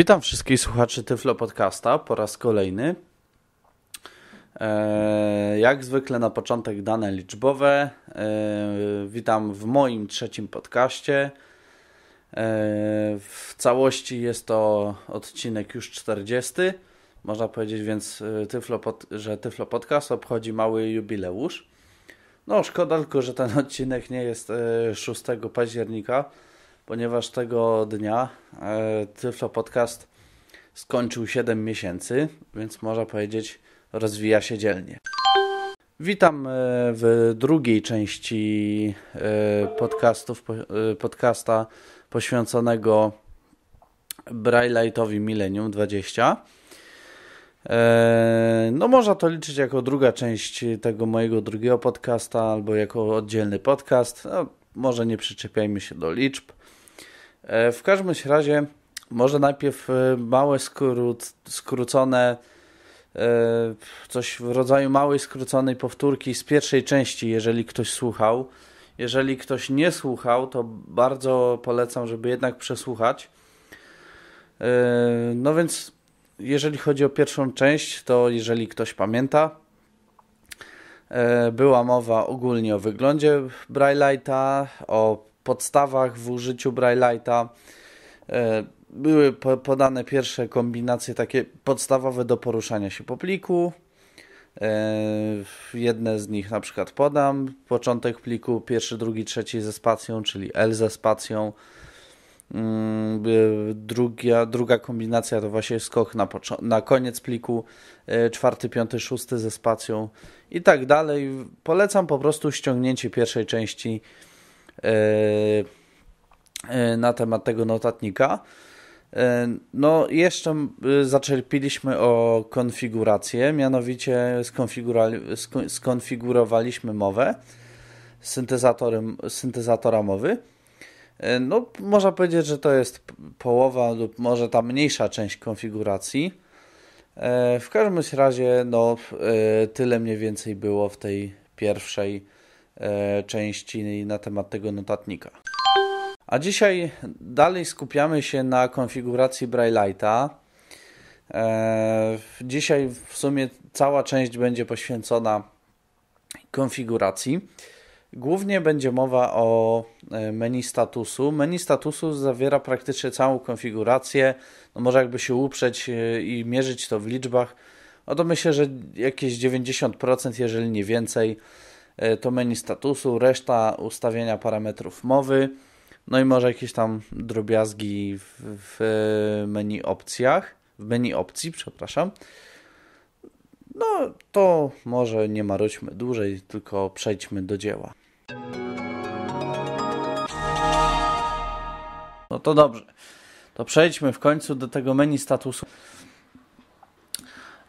Witam wszystkich słuchaczy Tyflo Podcasta po raz kolejny. E, jak zwykle na początek dane liczbowe. E, witam w moim trzecim podcaście. E, w całości jest to odcinek już 40. Można powiedzieć więc, Tyflo pod, że Tyflo Podcast obchodzi mały jubileusz. No, szkoda tylko, że ten odcinek nie jest 6 października ponieważ tego dnia e, Tyflo Podcast skończył 7 miesięcy, więc można powiedzieć, rozwija się dzielnie. Witam e, w drugiej części e, podcastów, e, podcasta poświęconego Brightlightowi Millennium 20. No można to liczyć jako druga część tego mojego drugiego podcasta albo jako oddzielny podcast. No, może nie przyczepiajmy się do liczb. E, w każdym razie, może najpierw e, małe skrót, skrócone, e, coś w rodzaju małej skróconej powtórki z pierwszej części, jeżeli ktoś słuchał. Jeżeli ktoś nie słuchał, to bardzo polecam, żeby jednak przesłuchać. No więc, jeżeli chodzi o pierwszą część, to jeżeli ktoś pamięta, była mowa ogólnie o wyglądzie Braille'a, o podstawach w użyciu Braille'a e, były podane pierwsze kombinacje takie podstawowe do poruszania się po pliku. E, jedne z nich na przykład podam. Początek pliku pierwszy, drugi, trzeci ze spacją, czyli L ze spacją. Mm, e, druga, druga kombinacja to właśnie skok na, na koniec pliku, czwarty, piąty, szósty ze spacją i tak dalej. Polecam po prostu ściągnięcie pierwszej części E, e, na temat tego notatnika. E, no, jeszcze zaczerpiliśmy o konfigurację, mianowicie skonfigurowaliśmy mowę syntezatorem, syntezatora mowy. No, można powiedzieć, że to jest połowa lub może ta mniejsza część konfiguracji. W każdym razie, no, tyle mniej więcej było w tej pierwszej E, części na temat tego notatnika. A dzisiaj dalej skupiamy się na konfiguracji Braille'a. E, dzisiaj w sumie cała część będzie poświęcona konfiguracji. Głównie będzie mowa o e, menu statusu. Menu statusu zawiera praktycznie całą konfigurację. No może jakby się uprzeć i mierzyć to w liczbach, no to myślę, że jakieś 90%, jeżeli nie więcej, E, to menu statusu, reszta ustawienia parametrów mowy, no i może jakieś tam drobiazgi w, menu opcjach, w menu opcji, przepraszam. No to może nie marudźmy dłużej, tylko przejdźmy do dzieła. No to dobrze. To przejdźmy w końcu do tego menu statusu.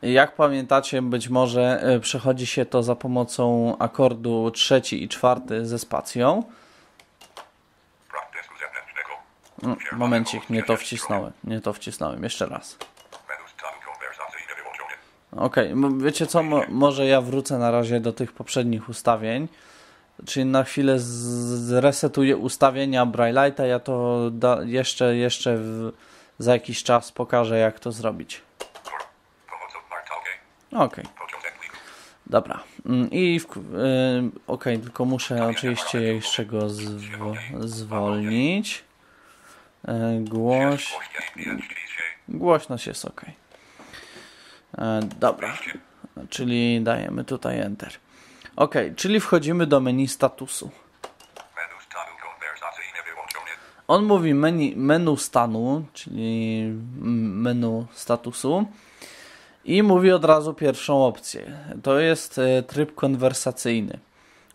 Jak pamiętacie, być może e, przechodzi się to za pomocą akordu trzeci i czwarty ze spacją. Mm, momencik, nie to wcisnąłem, nie to wcisnąłem, jeszcze raz. Ok, wiecie co, może ja wrócę na razie do tych poprzednich ustawień, czyli na chwilę zresetuję ustawienia Brightlighta. ja to jeszcze, jeszcze w, za jakiś czas pokażę jak to zrobić. Okej. Okay. Dobra. Mm, I w... Y, okej, okay, tylko muszę oczywiście jeszcze go zwo zwolnić. E, głoś... Głośność jest ok. E, dobra. Czyli dajemy tutaj Enter. Ok, czyli wchodzimy do menu statusu. On mówi menu, menu stanu, czyli menu statusu i mówi od razu pierwszą opcję. To jest e, tryb konwersacyjny.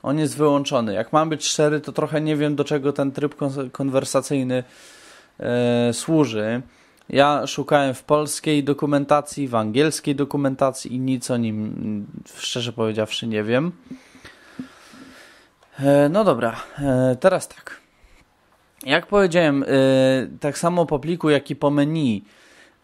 On jest wyłączony. Jak mam być szczery, to trochę nie wiem, do czego ten tryb konwersacyjny e, służy. Ja szukałem w polskiej dokumentacji, w angielskiej dokumentacji i nic o nim, szczerze powiedziawszy, nie wiem. E, no dobra, e, teraz tak. Jak powiedziałem, e, tak samo po pliku, jak i po menu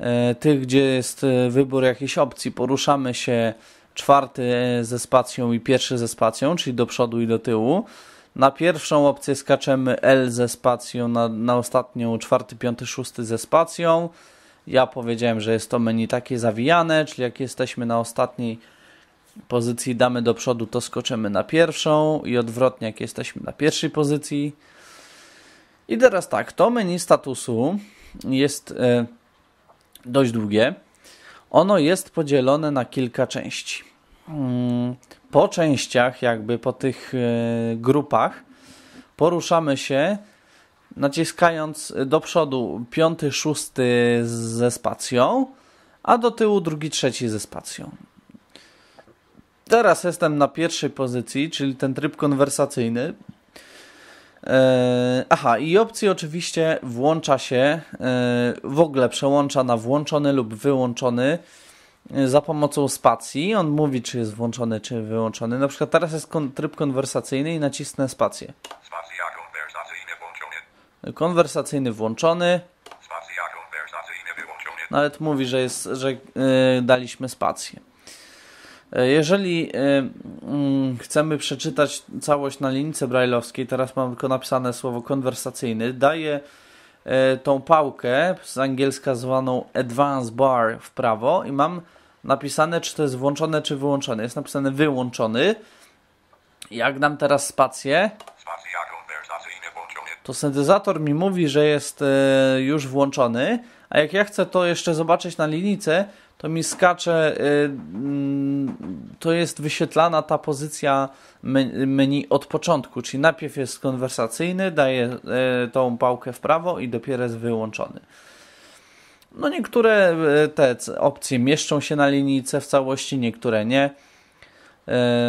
E, tych, gdzie jest e, wybór jakiejś opcji, poruszamy się czwarty e, ze spacją i pierwszy ze spacją, czyli do przodu i do tyłu. Na pierwszą opcję skaczemy L ze spacją, na, na ostatnią czwarty, piąty, szósty ze spacją. Ja powiedziałem, że jest to menu takie zawijane, czyli jak jesteśmy na ostatniej pozycji, damy do przodu, to skoczymy na pierwszą i odwrotnie, jak jesteśmy na pierwszej pozycji. I teraz tak, to menu statusu jest. Yy, dość długie. Ono jest podzielone na kilka części. Mm, po częściach, jakby po tych e, grupach, poruszamy się naciskając do przodu piąty, szósty ze spacją, a do tyłu drugi, trzeci ze spacją. Teraz jestem na pierwszej pozycji, czyli ten tryb konwersacyjny, E, aha, i opcji oczywiście włącza się, e, w ogóle przełącza na włączony lub wyłączony e, za pomocą spacji. On mówi, czy jest włączony, czy wyłączony. Na przykład teraz jest tryb konwersacyjny i nacisnę spację. konwersacyjny włączony. Konwersacyjny włączony. Nawet mówi, że, jest, że daliśmy spację. E, jeżeli e, mm, chcemy przeczytać całość na linijce brajlowskiej, teraz mam tylko napisane słowo konwersacyjny, daję e, tą pałkę z angielska zwaną advance bar w prawo i mam napisane, czy to jest włączone, czy wyłączone. Jest napisane wyłączony. Jak dam teraz spację, to syntezator mi mówi, że jest już włączony, a jak ja chcę to jeszcze zobaczyć na linijce, to mi skacze, y, mm, to jest wyświetlana ta pozycja menu od początku, czyli najpierw jest konwersacyjny, daje y, tą pałkę w prawo i dopiero jest wyłączony. No niektóre y, te opcje mieszczą się na linijce w całości, niektóre nie.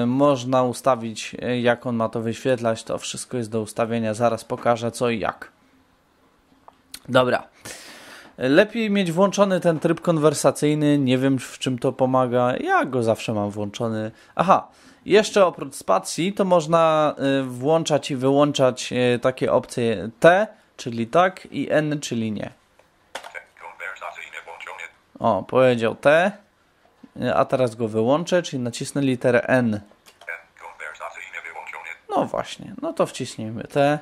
Można ustawić, jak on ma to wyświetlać. To wszystko jest do ustawienia. Zaraz pokażę co i jak. Dobra. Lepiej mieć włączony ten tryb konwersacyjny, nie wiem w czym to pomaga, ja go zawsze mam włączony. Aha, jeszcze oprócz spacji to można y, włączać i wyłączać y, takie opcje T, czyli tak i N, czyli nie. O, powiedział T, y, a teraz go wyłączę, czyli nacisnę literę N. No właśnie, no to wciśnijmy T.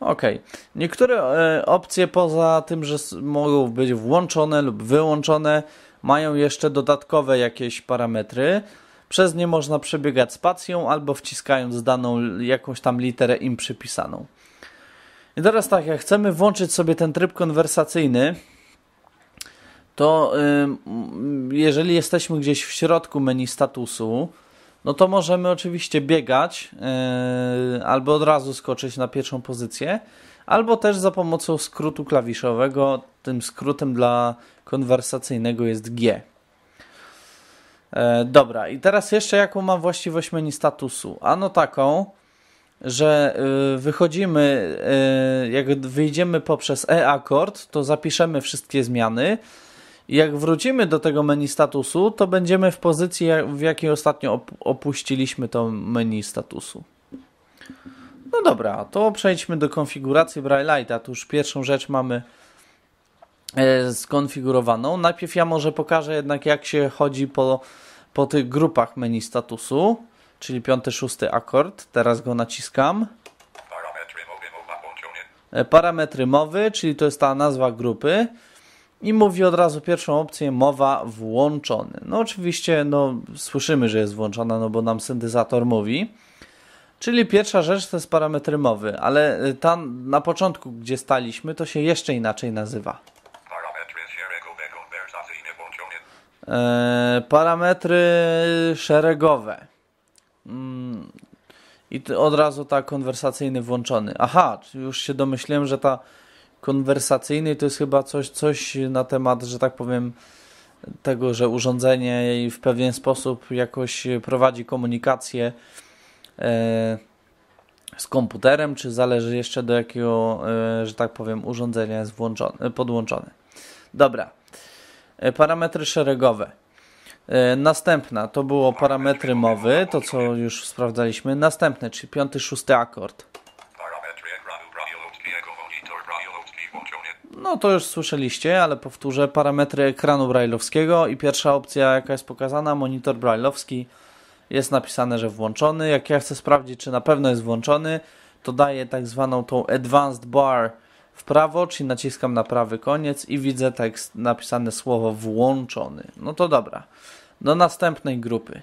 Okej. Okay. Niektóre e, opcje poza tym, że mogą być włączone lub wyłączone, mają jeszcze dodatkowe jakieś parametry. Przez nie można przebiegać spacją albo wciskając daną jakąś tam literę im przypisaną. I teraz tak, jak chcemy włączyć sobie ten tryb konwersacyjny, to yy, jeżeli jesteśmy gdzieś w środku menu statusu, no to możemy oczywiście biegać yy, albo od razu skoczyć na pierwszą pozycję, albo też za pomocą skrótu klawiszowego. Tym skrótem dla konwersacyjnego jest G. Yy, dobra, i teraz jeszcze jaką ma właściwość menu statusu? Ano taką, że yy, wychodzimy, jak wyjdziemy poprzez E-akord, to zapiszemy wszystkie zmiany, jak wrócimy do tego menu statusu, to będziemy w pozycji, w jakiej ostatnio opuściliśmy to menu statusu. No dobra, to przejdźmy do konfiguracji Braille'a. Tu już pierwszą rzecz mamy e, skonfigurowaną. Najpierw ja może pokażę jednak, jak się chodzi po, po tych grupach menu statusu, czyli piąty, szósty akord. Teraz go naciskam. Parametry mowy, e, czyli to jest ta nazwa grupy i mówi od razu pierwszą opcję mowa włączony. No oczywiście no, słyszymy, że jest włączona, no bo nam syntezator mówi. Czyli pierwsza rzecz to jest parametry mowy, ale y, tam na początku, gdzie staliśmy, to się jeszcze inaczej nazywa. Parametry włączone. E, parametry szeregowe. Mm, I od razu ta konwersacyjny włączony. Aha, już się domyśliłem, że ta konwersacyjny to jest chyba coś, coś na temat, że tak powiem, tego, że urządzenie w pewien sposób jakoś prowadzi komunikację e, z komputerem, czy zależy jeszcze do jakiego, e, że tak powiem, urządzenia jest włączone, podłączone. Dobra. E, parametry szeregowe. Następna to było parametry mowy, to co już sprawdzaliśmy. Następne, czyli piąty, szósty akord. No to już słyszeliście, ale powtórzę parametry ekranu brailleowskiego i pierwsza opcja, jaka jest pokazana, monitor brailleowski. Jest napisane, że włączony. Jak ja chcę sprawdzić, czy na pewno jest włączony, to daję tak zwaną tą advanced bar w prawo, czyli naciskam na prawy koniec i widzę tekst napisane słowo włączony. No to dobra. Do następnej grupy.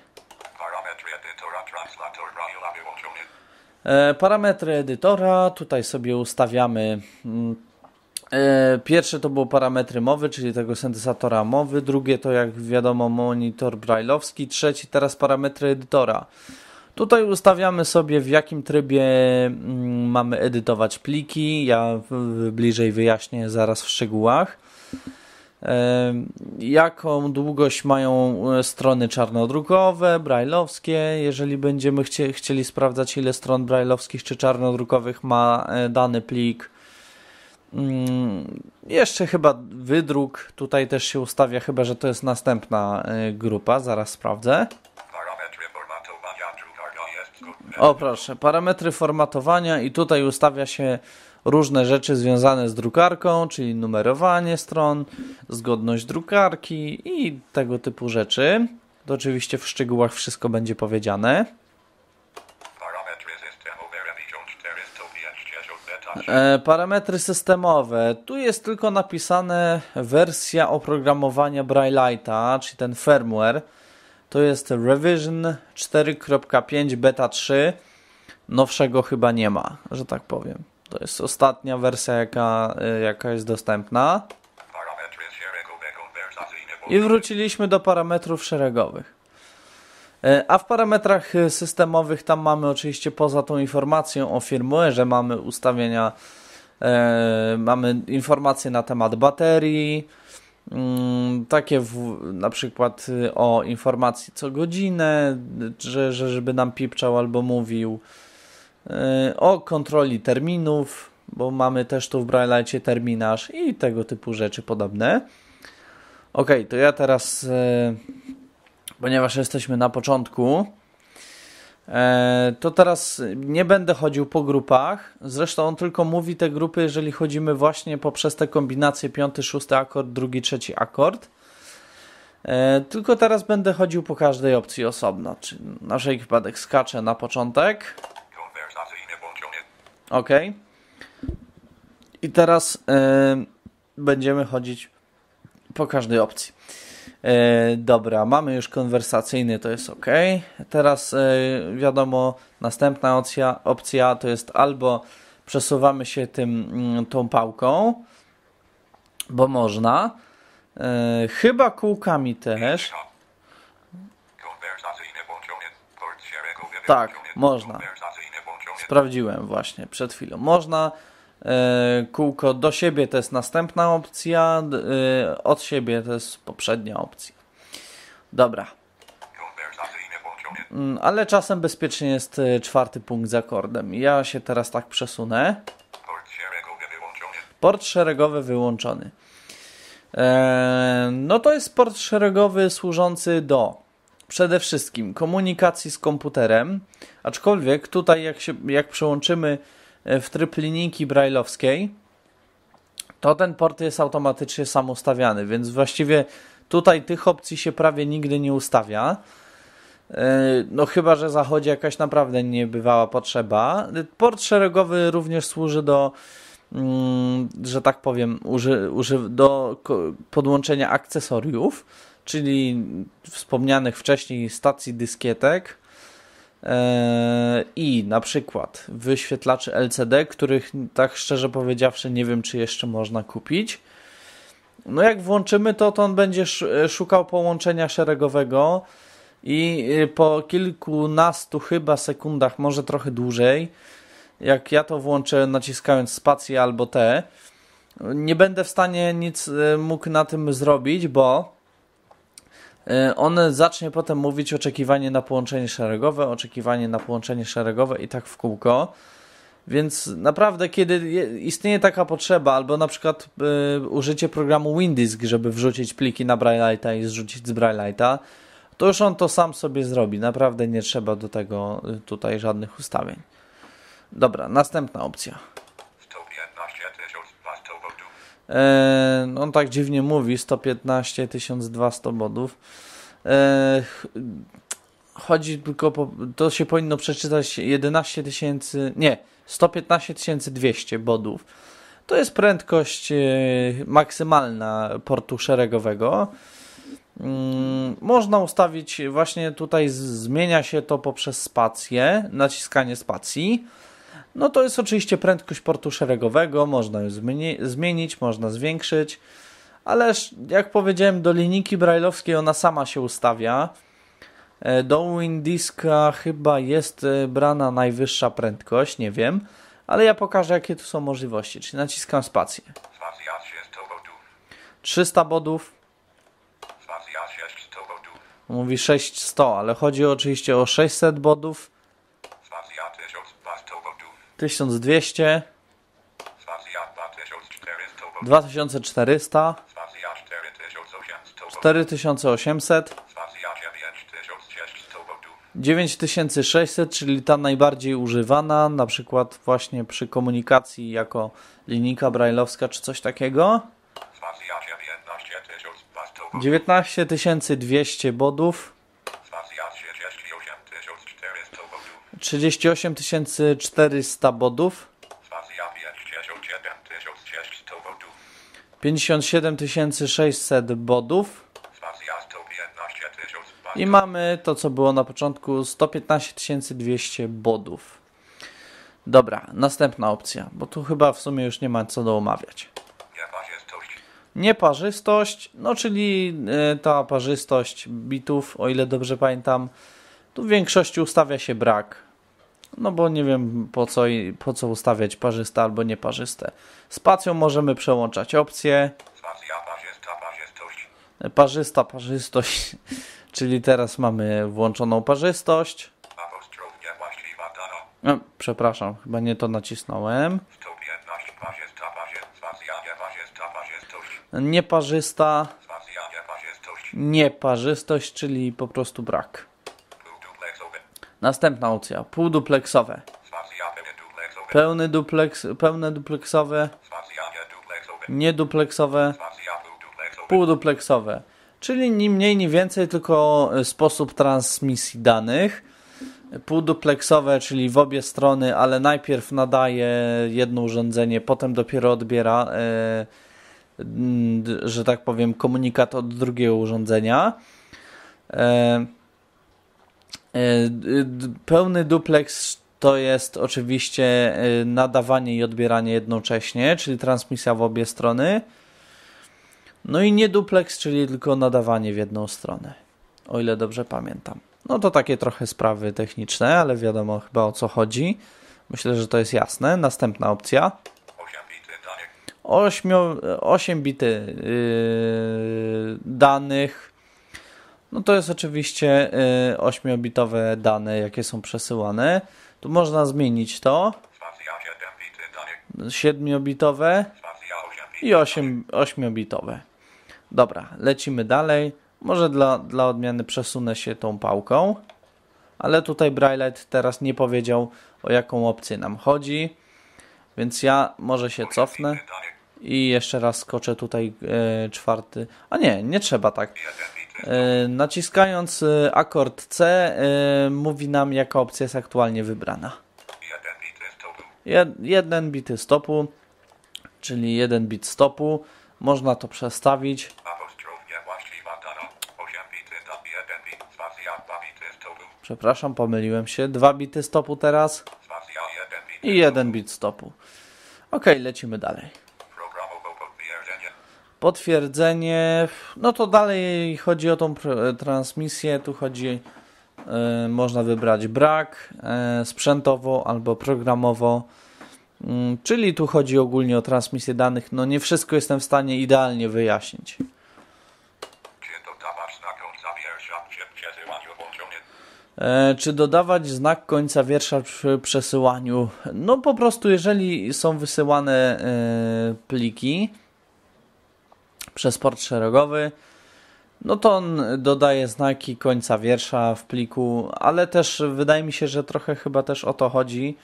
Parametry edytora, e, tutaj sobie ustawiamy mm, E, pierwsze to było parametry mowy, czyli tego syntezatora mowy. Drugie to, jak wiadomo, monitor brailleowski. Trzeci teraz parametry edytora. Tutaj ustawiamy sobie, w jakim trybie mm, mamy edytować pliki. Ja bliżej wyjaśnię zaraz w szczegółach. E, jaką długość mają e, strony czarnodrukowe, brailleowskie, jeżeli będziemy chcieli sprawdzać, ile stron brailleowskich czy czarnodrukowych ma dany plik Mm, jeszcze chyba wydruk tutaj też się ustawia, chyba że to jest następna y, grupa. Zaraz sprawdzę. O proszę, parametry formatowania i tutaj ustawia się różne rzeczy związane z drukarką, czyli numerowanie stron, zgodność drukarki i tego typu rzeczy. To oczywiście w szczegółach wszystko będzie powiedziane. E, parametry systemowe. Tu jest tylko napisane wersja oprogramowania Braille'ita, czyli ten firmware. To jest Revision 4.5 Beta 3. Nowszego chyba nie ma, że tak powiem. To jest ostatnia wersja, jaka, e, jaka jest dostępna. I wróciliśmy do parametrów szeregowych. E, a w parametrach e, systemowych tam mamy oczywiście poza tą informacją o firmware'ze mamy ustawienia, e, mamy informacje na temat baterii, mm, takie w, na przykład o informacji co godzinę, że, że żeby nam pipczał albo mówił, o kontroli terminów, bo mamy też tu w Braille'cie terminarz i tego typu rzeczy podobne. Ok, to ja teraz ponieważ jesteśmy na początku, e, to teraz nie będę chodził po grupach. Zresztą on tylko mówi te grupy, jeżeli chodzimy właśnie poprzez te kombinacje piąty, szósty akord, drugi, trzeci akord. E, tylko teraz będę chodził po każdej opcji osobno. Czyli na przykład skaczę na początek. OK. I teraz e, będziemy chodzić po każdej opcji. E, dobra, mamy już konwersacyjny, to jest ok. Teraz e, wiadomo, następna opcja, opcja to jest albo przesuwamy się tym, mm, tą pałką, bo można, e, chyba kółkami też. Tak, można. Sprawdziłem właśnie przed chwilą. Można E, kółko do siebie to jest następna opcja, e, od siebie to jest poprzednia opcja. Dobra. Mm, ale czasem bezpiecznie jest e, czwarty punkt z akordem. Ja się teraz tak przesunę. Port szeregowy wyłączony. No to jest port szeregowy służący do przede wszystkim komunikacji z komputerem, aczkolwiek tutaj jak, się, jak przełączymy E, w tryb linijki brailleowskiej, to ten port jest automatycznie samostawiany, więc właściwie tutaj tych opcji się prawie nigdy nie ustawia. E, no chyba, że zachodzi jakaś naprawdę niebywała potrzeba. Port szeregowy również służy do, mm, że tak powiem, do podłączenia akcesoriów, czyli wspomnianych wcześniej stacji dyskietek, E, i na przykład wyświetlaczy LCD, których tak szczerze powiedziawszy nie wiem, czy jeszcze można kupić. No jak włączymy to, to on będzie e, szukał połączenia szeregowego i e, po kilkunastu chyba sekundach, może trochę dłużej, jak ja to włączę naciskając spację albo T, nie będę w stanie nic mógł na tym zrobić, bo E, on zacznie potem mówić oczekiwanie na połączenie szeregowe, oczekiwanie na połączenie szeregowe i tak w kółko. Więc naprawdę, kiedy istnieje taka potrzeba, albo na przykład y, użycie programu Windisk, żeby wrzucić pliki na Braillighta i zrzucić z Braillighta, to już on to sam sobie zrobi. Naprawdę nie trzeba do tego e, tutaj żadnych ustawień. Dobra, następna opcja. E, on tak dziwnie mówi, 115, 1200 bodów. E, chodzi tylko po, to się powinno przeczytać 11 tysięcy, nie, 115 200 bodów. To jest prędkość e, maksymalna portu szeregowego. Mm, można ustawić, właśnie tutaj zmienia się to poprzez spację, naciskanie spacji. No to jest oczywiście prędkość portu szeregowego, można ją zmienić, można zwiększyć, ale jak powiedziałem, do linijki brajlowskiej ona sama się ustawia. E, do Windiska chyba jest e, brana najwyższa prędkość, nie wiem, ale ja pokażę jakie tu są możliwości, czyli naciskam spację. 300 bodów. Mówi 600, ale chodzi oczywiście o 600 bodów. 1200 2400 4800 9600, czyli ta najbardziej używana, na przykład właśnie przy komunikacji jako linijka brajlowska czy coś takiego. 19200 bodów. 38 400 bodów. 57 600 bodów. I mamy to, co było na początku, 115 200 bodów. Dobra, następna opcja, bo tu chyba w sumie już nie ma co do omawiać. Nieparzystość. Nieparzystość, no czyli e, ta parzystość bitów, o ile dobrze pamiętam, tu w większości ustawia się brak no bo nie wiem po co, po co ustawiać parzyste albo nieparzyste. Spacją możemy przełączać opcje. Spacja, parzysta, parzystość. Parzysta, parzystość, czyli teraz mamy włączoną parzystość. przepraszam, chyba nie to nacisnąłem. Nieparzysta, nieparzystość, czyli po prostu brak. Następna opcja, półdupleksowe. Pełny dupleks, pełne dupleksowe, niedupleksowe, półdupleksowe. Czyli ni mniej, ni więcej, tylko e, sposób transmisji danych. Półdupleksowe, czyli w obie strony, ale najpierw nadaje jedno urządzenie, potem dopiero odbiera, e, że tak powiem, komunikat od drugiego urządzenia. E, E, pełny duplex to jest oczywiście e, nadawanie i odbieranie jednocześnie, czyli transmisja w obie strony. No i nie duplex, czyli tylko nadawanie w jedną stronę, o ile dobrze pamiętam. No to takie trochę sprawy techniczne, ale wiadomo chyba o co chodzi. Myślę, że to jest jasne. Następna opcja. 8 bity y, danych. 8 bity yy, danych no to jest oczywiście 8-bitowe y, dane, jakie są przesyłane. Tu można zmienić to. 7-bitowe i 8, bitowe Dobra, lecimy dalej. Może dla, dla odmiany przesunę się tą pałką. Ale tutaj Braillet teraz nie powiedział, o jaką opcję nam chodzi. Więc ja może się cofnę i jeszcze raz skoczę tutaj e, czwarty. A nie, nie trzeba tak. E, naciskając e, akord C e, mówi nam jaka opcja jest aktualnie wybrana. Jeden bit stopu, czyli jeden bit stopu. Można to przestawić. Przepraszam, pomyliłem się. Dwa bity stopu teraz i jeden bit stopu. Ok, lecimy dalej potwierdzenie. No to dalej chodzi o tą e, transmisję. Tu chodzi, y, można wybrać brak y, sprzętowo albo programowo. Y, czyli tu chodzi ogólnie o transmisję danych. No nie wszystko jestem w stanie idealnie wyjaśnić. Czy dodawać znak końca wiersza przy przesyłaniu? No po prostu, jeżeli są wysyłane pliki, przez port szeregowy, no to on dodaje znaki końca wiersza w pliku, ale też wydaje mi się, że trochę chyba też o to chodzi,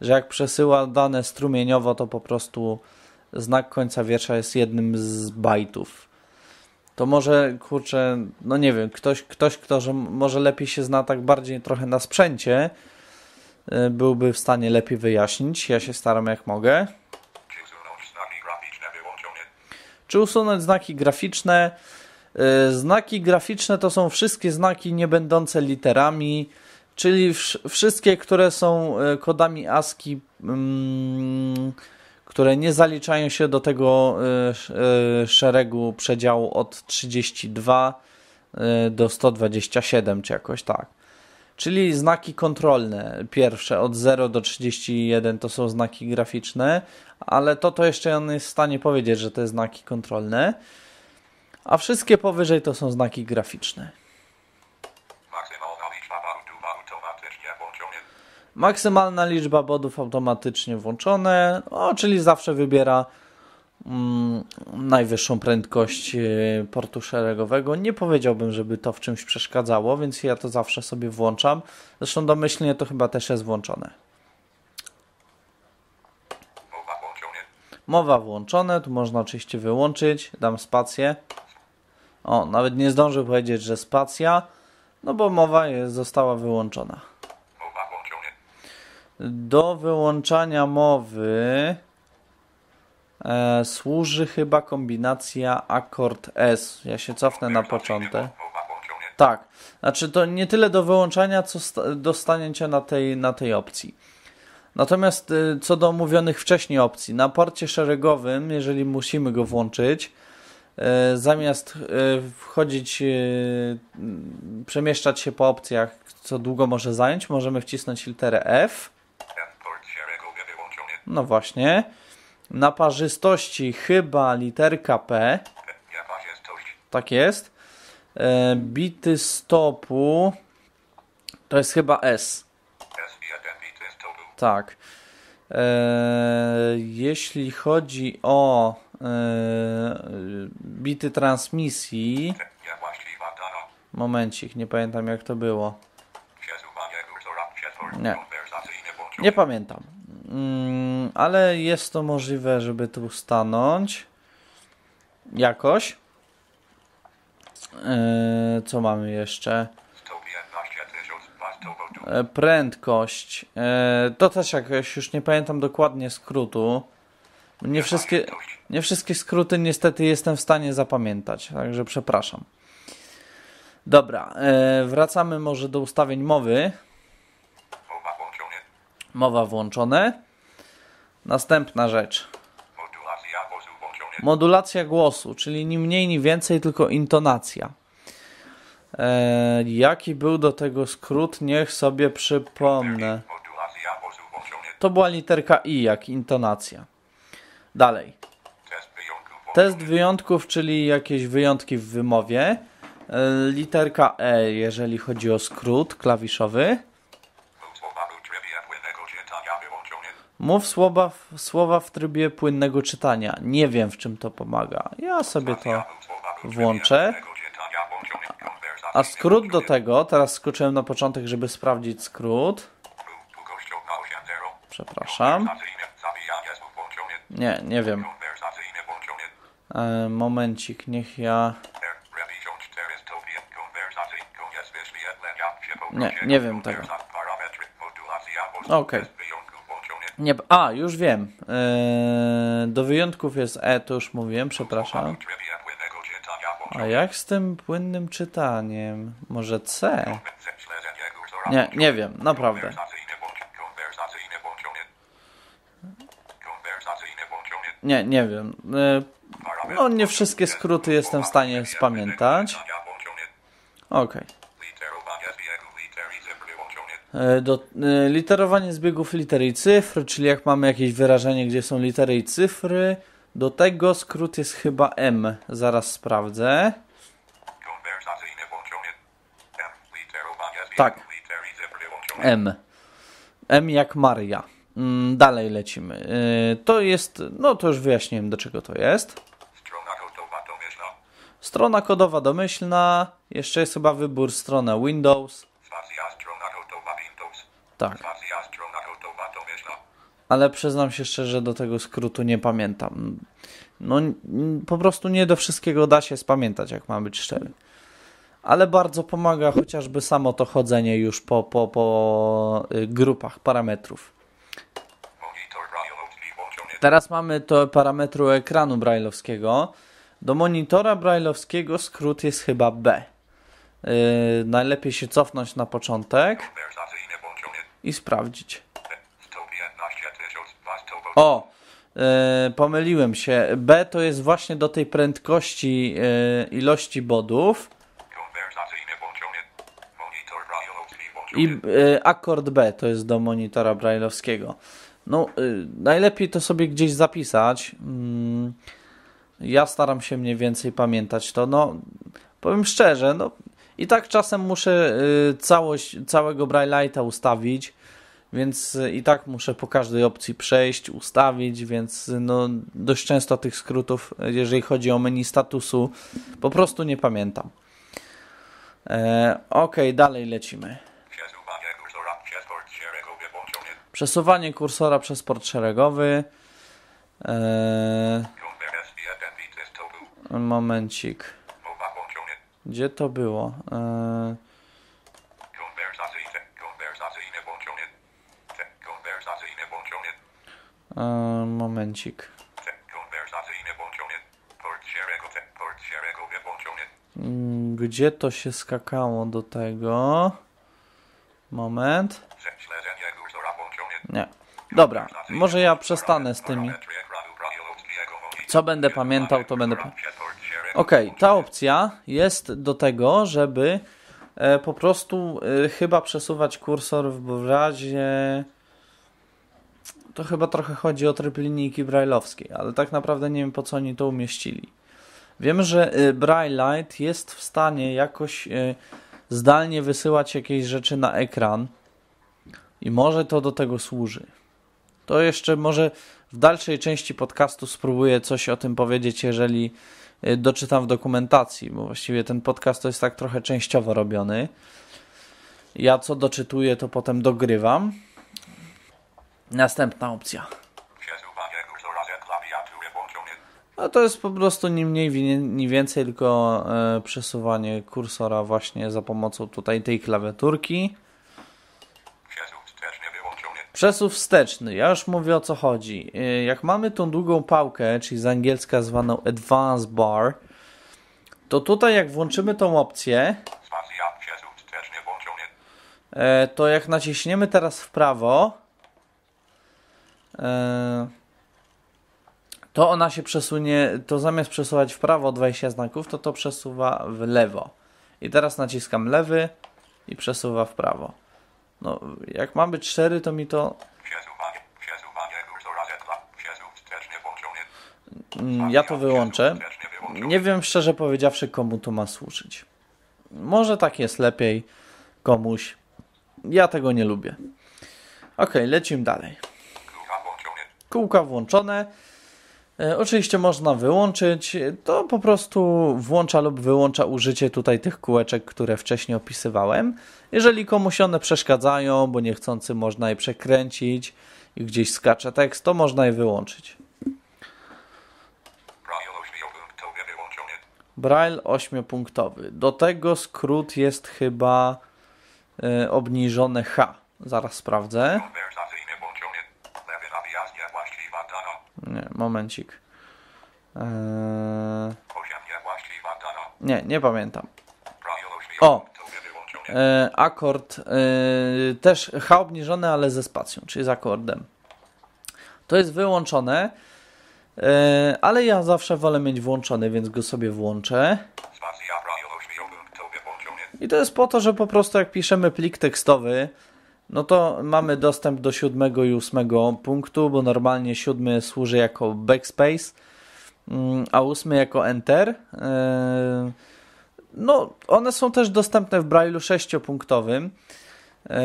że jak przesyła dane strumieniowo, to po prostu znak końca wiersza jest jednym z bajtów. To może, kurczę, no nie wiem, ktoś, ktoś kto że może lepiej się zna tak bardziej trochę na sprzęcie, y, byłby w stanie lepiej wyjaśnić. Ja się staram jak mogę czy usunąć znaki graficzne. Y, znaki graficzne to są wszystkie znaki nie będące literami, czyli wszystkie, które są y, kodami ASCII, mm, które nie zaliczają się do tego y, szeregu przedziału od 32 do 127, czy jakoś tak. Czyli znaki kontrolne pierwsze od 0 do 31 to są znaki graficzne, ale to to jeszcze on jest w stanie powiedzieć, że to znaki kontrolne. A wszystkie powyżej to są znaki graficzne. Maksymalna liczba bodów automatycznie włączone, o, czyli zawsze wybiera Mm, najwyższą prędkość e, portu szeregowego. Nie powiedziałbym, żeby to w czymś przeszkadzało, więc ja to zawsze sobie włączam. Zresztą domyślnie to chyba też jest włączone. Mowa włączone. Mowa włączone, tu można oczywiście wyłączyć. Dam spację. O, nawet nie zdążę powiedzieć, że spacja, no bo mowa jest, została wyłączona. Mowa włączone. Do wyłączania mowy e, służy chyba kombinacja akord S. Ja się cofnę na początek. Tak, znaczy to nie tyle do wyłączania, co do stanięcia na tej, na tej opcji. Natomiast y, co do omówionych wcześniej opcji, na porcie szeregowym, jeżeli musimy go włączyć, y, zamiast y, wchodzić, przemieszczać się po opcjach, co długo może zająć, możemy wcisnąć literę F. No właśnie. Na parzystości chyba literka P. Tak jest. E, bity stopu to jest chyba S. Tak. E, jeśli chodzi o e, bity transmisji. Momencik, nie pamiętam jak to było. Nie. Nie pamiętam. Mm, ale jest to możliwe, żeby tu stanąć jakoś. E, co mamy jeszcze? E, prędkość. E, to też jakoś, już nie pamiętam dokładnie skrótu. Nie wszystkie, nie wszystkie skróty niestety jestem w stanie zapamiętać, także przepraszam. Dobra, wracamy może do ustawień mowy. Mowa włączone. Następna rzecz. Modulacja głosu, czyli ni mniej, ni więcej, tylko intonacja. E, jaki był do tego skrót, niech sobie przypomnę. To była literka I, jak intonacja. Dalej. Test wyjątków, czyli jakieś wyjątki w wymowie. E, literka E, jeżeli chodzi o skrót klawiszowy. Mów słowa w, słowa w trybie płynnego czytania. Nie wiem, w czym to pomaga. Ja sobie to włączę. A skrót do tego, teraz skoczyłem na początek, żeby sprawdzić skrót. Przepraszam. Nie, nie wiem. E, momencik, niech ja. Nie, nie wiem tego. Okej. Okay. Nie, a, już wiem. Yy, do wyjątków jest E, to już mówiłem, przepraszam. A jak z tym płynnym czytaniem? Może C? Nie, nie wiem, naprawdę. Nie, nie wiem. Yy, no, nie wszystkie skróty jestem w stanie spamiętać. Okej. Okay. E, do, e, literowanie zbiegów liter i cyfr, czyli jak mamy jakieś wyrażenie, gdzie są litery i cyfry. Do tego skrót jest chyba M. Zaraz sprawdzę. Tak. M. M jak Maria. Mm, dalej lecimy. E, to jest, no to już wyjaśniłem do czego to jest. Strona kodowa domyślna. Strona kodowa domyślna. Jeszcze jest chyba wybór strony Windows. Tak. Ale przyznam się szczerze, do tego skrótu nie pamiętam. No, po prostu nie do wszystkiego da się spamiętać, jak mam być szczery. Ale bardzo pomaga chociażby samo to chodzenie już po, po, po y, grupach parametrów. Teraz mamy to parametru ekranu brailleowskiego. Do monitora brailleowskiego skrót jest chyba B. Yy, najlepiej się cofnąć na początek i sprawdzić. O, e, pomyliłem się. B to jest właśnie do tej prędkości e, ilości bodów. I e, akord B to jest do monitora brailleowskiego. No, najlepiej to sobie gdzieś zapisać. Mm, ja staram się mniej więcej pamiętać to. No, powiem szczerze, no, i tak czasem muszę y, całość, całego Braille'a ustawić, więc y, i tak muszę po każdej opcji przejść, ustawić, więc y, no, dość często tych skrótów, jeżeli chodzi o menu statusu, po prostu nie pamiętam. E, ok, dalej lecimy. Przesuwanie kursora przez port szeregowy. E, momencik. Gdzie to było? Eee... Eee, momencik. Mm, gdzie to się skakało do tego? Moment. Nie. Dobra, może ja przestanę z tymi. Co będę pamiętał, to będę pamiętał. Okej, okay, ta opcja jest do tego, żeby e, po prostu e, chyba przesuwać kursor w razie. To chyba trochę chodzi o tryb linijki brailleowskiej, ale tak naprawdę nie wiem po co oni to umieścili. Wiem, że e, Braillite jest w stanie jakoś zdalnie wysyłać jakieś rzeczy na ekran i może to do tego służy. To jeszcze może w dalszej części podcastu spróbuję coś o tym powiedzieć, jeżeli Y, doczytam w dokumentacji, bo właściwie ten podcast to jest tak trochę częściowo robiony. Ja co doczytuję, to potem dogrywam. Następna opcja. No to jest po prostu nie mniej, nie więcej, tylko e, przesuwanie kursora właśnie za pomocą tutaj tej klawiaturki. Przesuw wsteczny, ja już mówię o co chodzi. Y, jak mamy tą długą pałkę, czyli z angielska zwaną Advanced Bar, to tutaj jak włączymy tą opcję, e, to jak naciśniemy teraz w prawo, e, to ona się przesunie, to zamiast przesuwać w prawo 20 znaków, to to przesuwa w lewo. I teraz naciskam lewy i przesuwa w prawo. No, jak mam być szczery, to mi to... Mm, ja to wyłączę. Nie wiem szczerze powiedziawszy, komu to ma służyć. Może tak jest lepiej komuś. Ja tego nie lubię. Ok, lecimy dalej. Kółka włączone. E, oczywiście można wyłączyć, to po prostu włącza lub wyłącza użycie tutaj tych kółeczek, które wcześniej opisywałem. Jeżeli komuś one przeszkadzają, bo niechcący można je przekręcić i gdzieś skacze tekst, to można je wyłączyć. Braille ośmiopunktowy. Do tego skrót jest chyba y, obniżone H. Zaraz sprawdzę. Nie, momencik. Eee... Nie, nie pamiętam. O, E, akord e, też H obniżony, ale ze spacją, czyli z akordem. To jest wyłączone, e, ale ja zawsze wolę mieć włączony, więc go sobie włączę. I to jest po to, że po prostu jak piszemy plik tekstowy, no to mamy dostęp do siódmego i ósmego punktu, bo normalnie siódmy służy jako backspace, mm, a ósmy jako enter. Yy no, one są też dostępne w Braille'u sześciopunktowym. E,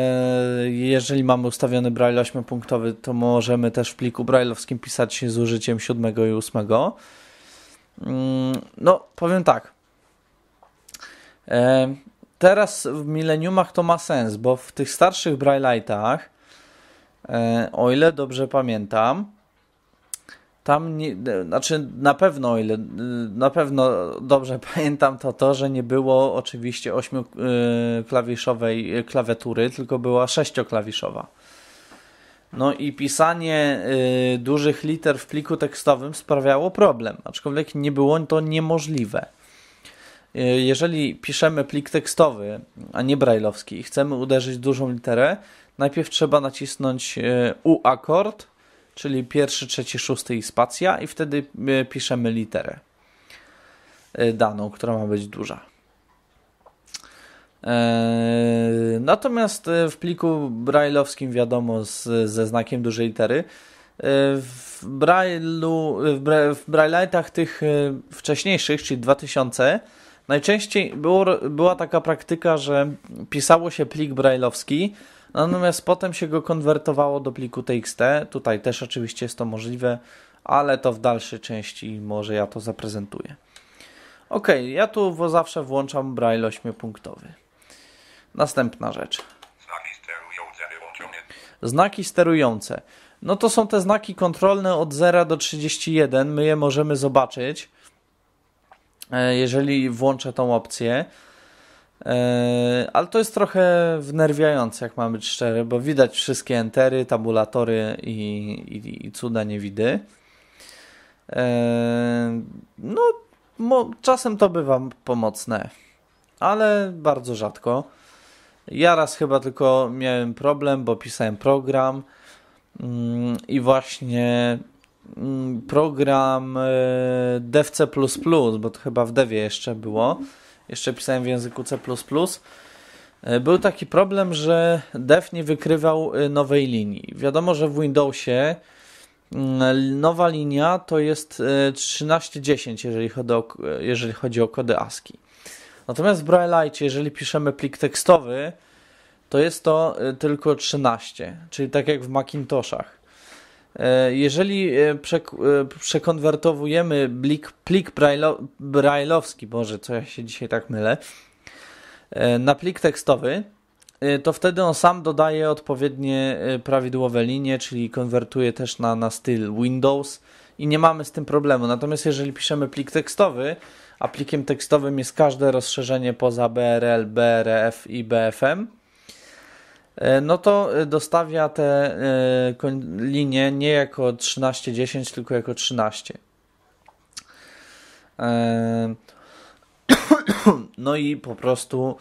jeżeli mamy ustawiony Braille punktowy, to możemy też w pliku Braille'owskim pisać z użyciem siódmego i ósmego. Mm, no, powiem tak. E, teraz w mileniumach to ma sens, bo w tych starszych Braille'itach, e, o ile dobrze pamiętam, tam nie, znaczy na pewno, o ile y, na pewno dobrze pamiętam to to, że nie było oczywiście ośmioklawiszowej y, y, klawiatury, tylko była sześcioklawiszowa. No i pisanie dużych liter w pliku tekstowym sprawiało problem, aczkolwiek nie było to niemożliwe. Jeżeli piszemy plik tekstowy, a nie brajlowski i chcemy uderzyć dużą literę, najpierw trzeba nacisnąć U akord, czyli pierwszy, trzeci, szósty i spacja i wtedy e, piszemy literę e, daną, która ma być duża. E, natomiast w pliku brailleowskim wiadomo z, ze znakiem dużej litery w Braille'u, w tych wcześniejszych, czyli 2000 najczęściej było, była taka praktyka, że pisało się plik brailleowski Natomiast potem się go konwertowało do pliku TXT. Tutaj też oczywiście jest to możliwe, ale to w dalszej części może ja to zaprezentuję. Ok, ja tu zawsze włączam braille ośmiopunktowy. Następna rzecz. Znaki sterujące wyłączone. Znaki sterujące. No to są te znaki kontrolne od 0 do 31. My je możemy zobaczyć, e, jeżeli włączę tą opcję. E, ale to jest trochę wnerwiające, jak mam być szczery, bo widać wszystkie entery, tabulatory i, i, i cuda niewidy. E, no, czasem to bywa pomocne, ale bardzo rzadko. Ja raz chyba tylko miałem problem, bo pisałem program mm, i właśnie mm, program e, DevC++ bo to chyba w devie jeszcze było, jeszcze pisałem w języku C++, e, był taki problem, że dev nie wykrywał e, nowej linii. Wiadomo, że w Windowsie mm, nowa linia to jest 1310, e, jeżeli chodzi o, jeżeli chodzi o kody ASCII. Natomiast w Braille'cie, jeżeli piszemy plik tekstowy, to jest to tylko 13, czyli tak jak w Macintoshach. E, jeżeli e, e, przekonwertowujemy plik, plik brailleowski, Boże, co ja się dzisiaj tak mylę, na plik tekstowy, to wtedy on sam dodaje odpowiednie prawidłowe linie, czyli konwertuje też na, na styl Windows i nie mamy z tym problemu. Natomiast jeżeli piszemy plik tekstowy, a plikiem tekstowym jest każde rozszerzenie poza BRL, BRF i BFM, E, no to e, dostawia te e, linie nie jako 1310, tylko jako 13. No i po prostu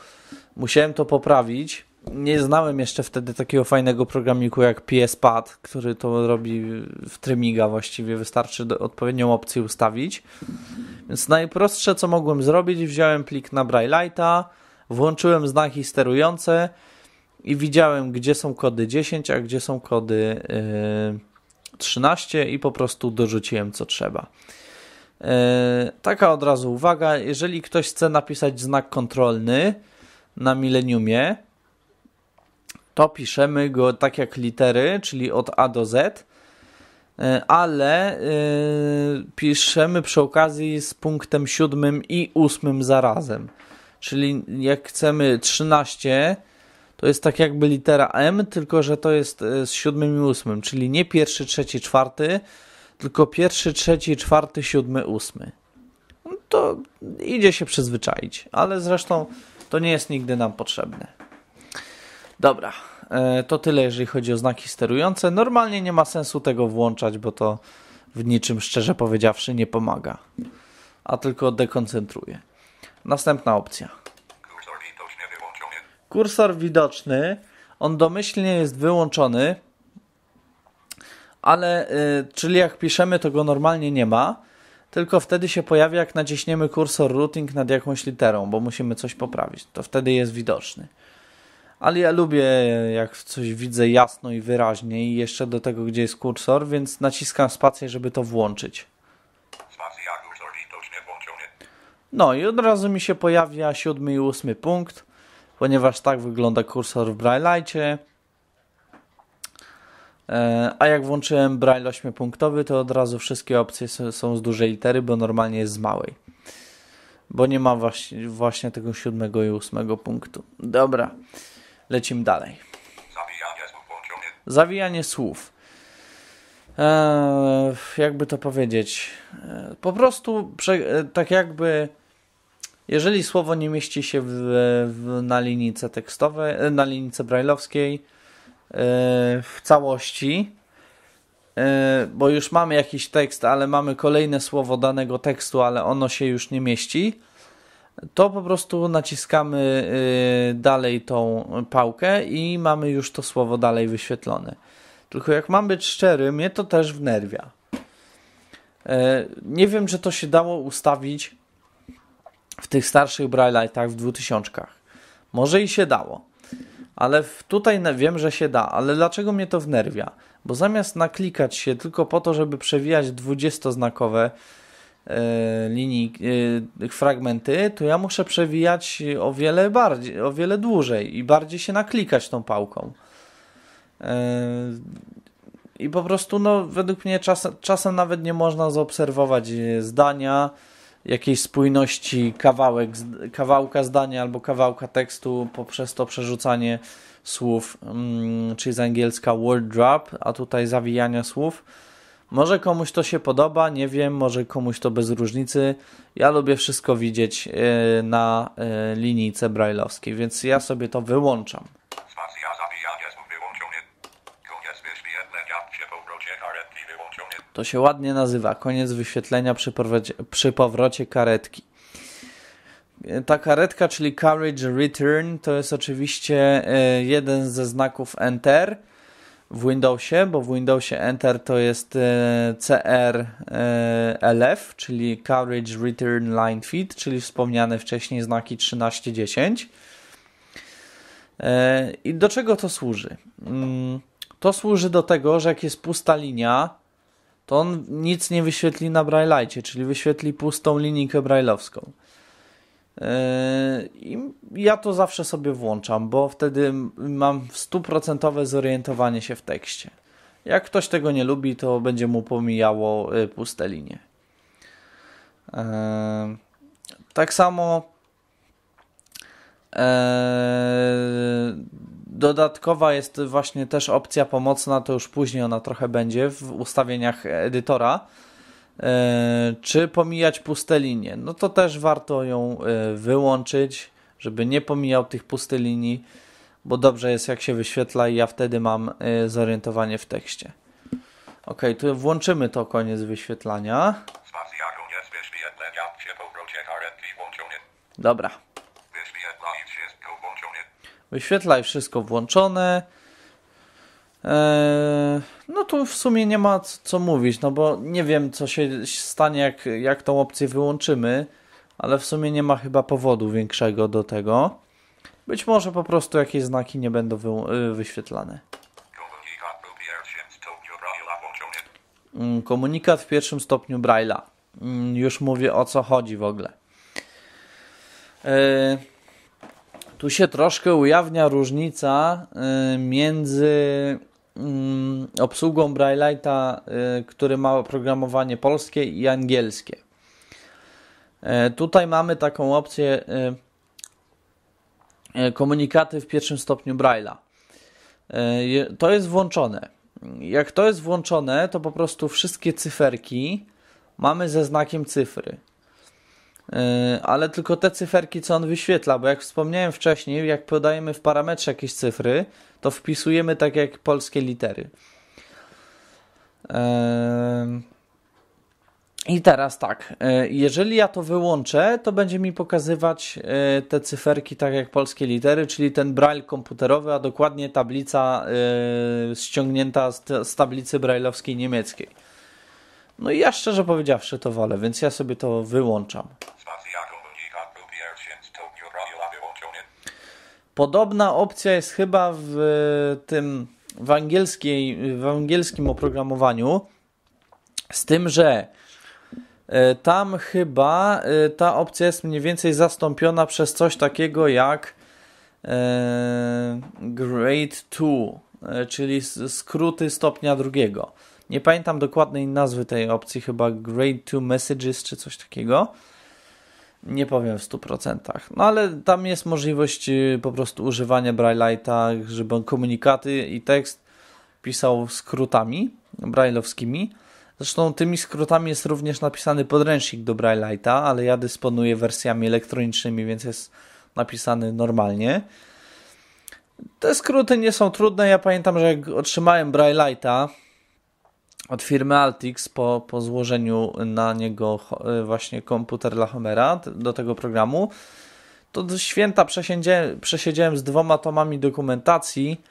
musiałem to poprawić. Nie znałem jeszcze wtedy takiego fajnego programiku jak PSPad, który to robi w trymiga właściwie. Wystarczy odpowiednią opcję ustawić. Więc najprostsze co mogłem zrobić, wziąłem plik na Braille'a, włączyłem znaki sterujące i widziałem, gdzie są kody 10, a gdzie są kody 13 y, i po prostu dorzuciłem co trzeba. Y, taka od razu uwaga, jeżeli ktoś chce napisać znak kontrolny na mileniumie, to piszemy go tak jak litery, czyli od A do Z, y, ale piszemy przy okazji z punktem siódmym i ósmym zarazem. Czyli jak chcemy 13, to jest tak jakby litera M, tylko że to jest e, z siódmym i ósmym, czyli nie pierwszy, trzeci, czwarty, tylko pierwszy, trzeci, czwarty, siódmy, ósmy. No to idzie się przyzwyczaić, ale zresztą to nie jest nigdy nam potrzebne. Dobra, e, to tyle, jeżeli chodzi o znaki sterujące. Normalnie nie ma sensu tego włączać, bo to w niczym, szczerze powiedziawszy, nie pomaga, a tylko dekoncentruje. Następna opcja. Kursor widoczny, on domyślnie jest wyłączony, ale y, czyli jak piszemy, to go normalnie nie ma, tylko wtedy się pojawia, jak naciśniemy kursor routing nad jakąś literą, bo musimy coś poprawić. To wtedy jest widoczny. Ale ja lubię, jak coś widzę jasno i wyraźnie, i jeszcze do tego, gdzie jest kursor, więc naciskam spację, żeby to włączyć. No i od razu mi się pojawia siódmy i ósmy punkt ponieważ tak wygląda kursor w Braille'cie. E, a jak włączyłem Braille 8-punktowy, to od razu wszystkie opcje są z dużej litery, bo normalnie jest z małej. Bo nie ma właśnie, właśnie tego siódmego i ósmego punktu. Dobra, lecimy dalej. Zawijanie słów. Eee, jakby to powiedzieć? Eee, po prostu, prze, e, tak jakby jeżeli słowo nie mieści się w, w, na linijce tekstowej, e, na linijce brailleowskiej yy, e, w całości, yy, bo już mamy jakiś tekst, ale mamy kolejne słowo danego tekstu, ale ono się już nie mieści, to po prostu naciskamy yy, dalej tą pałkę i mamy już to słowo dalej wyświetlone. Tylko jak mam być szczery, mnie to też wnerwia. Nie wiem, czy to się dało ustawić w tych starszych Braille'ach w 2000. Może i się dało. Ale tutaj wiem, że się da, ale dlaczego mnie to wnerwia? Bo zamiast naklikać się tylko po to, żeby przewijać 20-znakowe e, linii, e, fragmenty, to ja muszę przewijać o wiele bardziej, o wiele dłużej i bardziej się naklikać tą pałką. E, I po prostu, no, według mnie czas, czasem nawet nie można zaobserwować zdania, jakiejś spójności kawałek, kawałka zdania albo kawałka tekstu poprzez to przerzucanie słów, mm, czyli z angielska word drop, a tutaj zawijania słów. Może komuś to się podoba, nie wiem, może komuś to bez różnicy. Ja lubię wszystko widzieć e, na e, linijce brailleowskiej, więc ja sobie to wyłączam. To się ładnie nazywa koniec wyświetlenia przy, powrocie, przy powrocie karetki. E, ta karetka, czyli Carriage Return, to jest oczywiście e, jeden ze znaków Enter w Windowsie, bo w Windowsie Enter to jest e, CRLF, czyli Carriage Return Line Feed, czyli wspomniane wcześniej znaki 1310. I do czego to służy? Mm, to służy do tego, że jak jest pusta linia, to on nic nie wyświetli na Braille'cie, czyli wyświetli pustą linijkę Braille'owską. Yy, I ja to zawsze sobie włączam, bo wtedy mam stuprocentowe zorientowanie się w tekście. Jak ktoś tego nie lubi, to będzie mu pomijało y, puste linie. Yy, tak samo yy, Dodatkowa jest właśnie też opcja pomocna, to już później ona trochę będzie w ustawieniach edytora. E, czy pomijać puste linie? No to też warto ją e, wyłączyć, żeby nie pomijał tych pustych linii, bo dobrze jest jak się wyświetla i ja wtedy mam e, zorientowanie w tekście. Ok, tu włączymy to koniec wyświetlania. Dobra. Wyświetlaj wszystko włączone. E, no tu w sumie nie ma co mówić, no bo nie wiem co się stanie jak, jak tą opcję wyłączymy, ale w sumie nie ma chyba powodu większego do tego. Być może po prostu jakieś znaki nie będą wy, y, wyświetlane. Mm, komunikat w pierwszym stopniu Braille'a. Mm, już mówię o co chodzi w ogóle. Yy, tu się troszkę ujawnia różnica y, między mm, obsługą Braille'a, y, który ma oprogramowanie polskie i angielskie. E, tutaj mamy taką opcję y, komunikaty w pierwszym stopniu Braille'a. E, to jest włączone. Jak to jest włączone, to po prostu wszystkie cyferki mamy ze znakiem cyfry. Y, ale tylko te cyferki, co on wyświetla, bo jak wspomniałem wcześniej, jak podajemy w parametrze jakieś cyfry, to wpisujemy tak jak polskie litery. Y, I teraz tak, y, jeżeli ja to wyłączę, to będzie mi pokazywać te cyferki tak jak polskie litery, czyli ten braille komputerowy, a dokładnie tablica ściągnięta z tablicy braille'owskiej niemieckiej. No i ja szczerze powiedziawszy to wolę, więc ja sobie to wyłączam. Podobna opcja jest chyba w tym w, angielskiej, w angielskim oprogramowaniu, z tym, że e, tam chyba e, ta opcja jest mniej więcej zastąpiona przez coś takiego jak e, Grade 2, czyli skróty stopnia drugiego. Nie pamiętam dokładnej nazwy tej opcji, chyba Grade 2 Messages czy coś takiego. Nie powiem w 100%. No ale tam jest możliwość y, po prostu używania Braille'ita, żeby on komunikaty i tekst pisał skrótami braille'owskimi. Zresztą tymi skrótami jest również napisany podręcznik do Braille'ita, ale ja dysponuję wersjami elektronicznymi, więc jest napisany normalnie. Te skróty nie są trudne. Ja pamiętam, że jak otrzymałem Braille'ita, od firmy Altix po, po złożeniu na niego e, właśnie komputer dla Homera do tego programu, to do święta przesiedziałem, przesiedziałem z dwoma tomami dokumentacji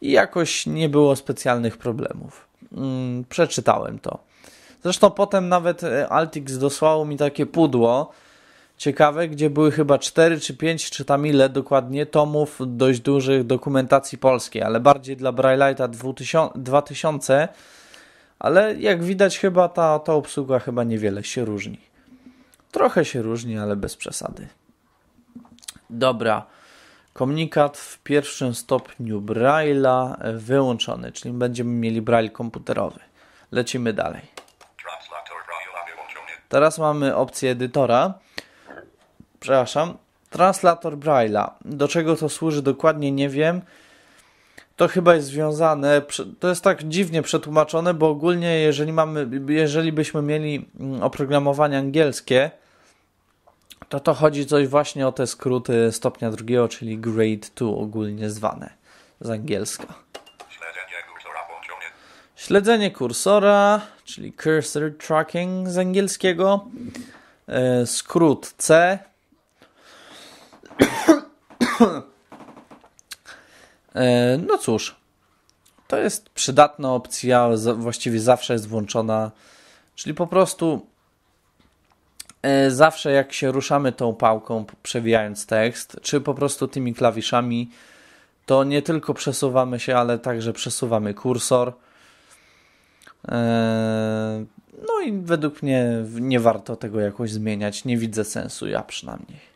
i jakoś nie było specjalnych problemów. Mm, przeczytałem to. Zresztą potem nawet e, Altix dosłało mi takie pudło, ciekawe, gdzie były chyba 4 czy 5, czy tam ile dokładnie tomów dość dużych dokumentacji polskiej, ale bardziej dla Braille'a 2000, ale jak widać chyba ta, ta obsługa chyba niewiele się różni. Trochę się różni, ale bez przesady. Dobra. Komunikat w pierwszym stopniu Braille'a e, wyłączony, czyli będziemy mieli Braille komputerowy. Lecimy dalej. Teraz mamy opcję edytora. Przepraszam. Translator Braille'a. Do czego to służy dokładnie nie wiem to chyba jest związane, to jest tak dziwnie przetłumaczone, bo ogólnie jeżeli mamy, jeżeli byśmy mieli mm, oprogramowanie angielskie, to to chodzi coś właśnie o te skróty stopnia drugiego, czyli grade 2 ogólnie zwane z angielska. Śledzenie kursora Śledzenie kursora, czyli cursor tracking z angielskiego. E, skrót C. E, no cóż, to jest przydatna opcja, właściwie zawsze jest włączona, czyli po prostu e, zawsze jak się ruszamy tą pałką, przewijając tekst, czy po prostu tymi klawiszami, to nie tylko przesuwamy się, ale także przesuwamy kursor. E, no i według mnie nie warto tego jakoś zmieniać, nie widzę sensu, ja przynajmniej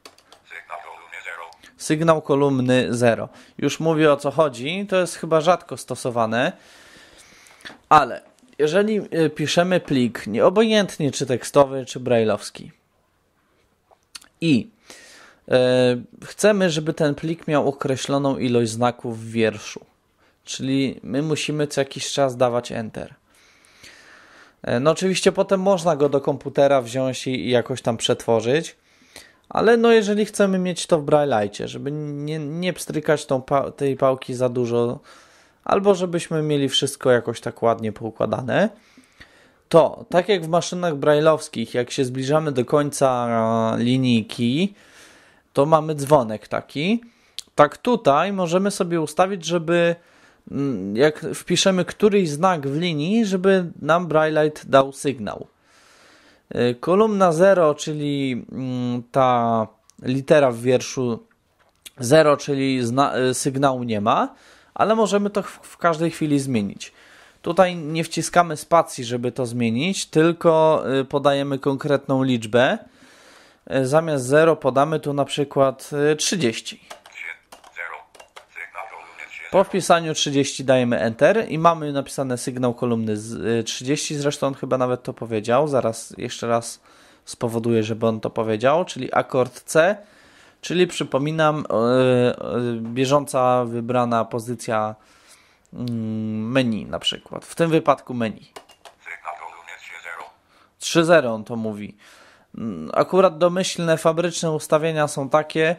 sygnał kolumny 0. Już mówię o co chodzi, to jest chyba rzadko stosowane, ale jeżeli e, piszemy plik, nieobojętnie czy tekstowy, czy brailleowski i yy, chcemy, żeby ten plik miał określoną ilość znaków w wierszu, czyli my musimy co jakiś czas dawać Enter. E, no oczywiście potem można go do komputera wziąć i jakoś tam przetworzyć, ale no jeżeli chcemy mieć to w Braille'cie, żeby nie, nie pstrykać tą, tej pałki za dużo, albo żebyśmy mieli wszystko jakoś tak ładnie poukładane, to tak jak w maszynach brailleowskich, jak się zbliżamy do końca e, linijki, to mamy dzwonek taki. Tak tutaj możemy sobie ustawić, żeby mm, jak wpiszemy któryś znak w linii, żeby nam Braillite dał sygnał. E, kolumna 0, czyli mm, ta litera w wierszu 0, czyli e, sygnału nie ma, ale możemy to w każdej chwili zmienić. Tutaj nie wciskamy spacji, żeby to zmienić, tylko e, podajemy konkretną liczbę. Zamiast 0 podamy tu na przykład 30. Po wpisaniu 30 dajemy Enter i mamy napisane sygnał kolumny 30, y, zresztą on chyba nawet to powiedział, zaraz jeszcze raz spowoduję, żeby on to powiedział, czyli akord C, czyli przypominam y, y, bieżąca wybrana pozycja mm, menu na przykład, w tym wypadku menu. 3.0 on to mówi. Mm, akurat domyślne fabryczne ustawienia są takie,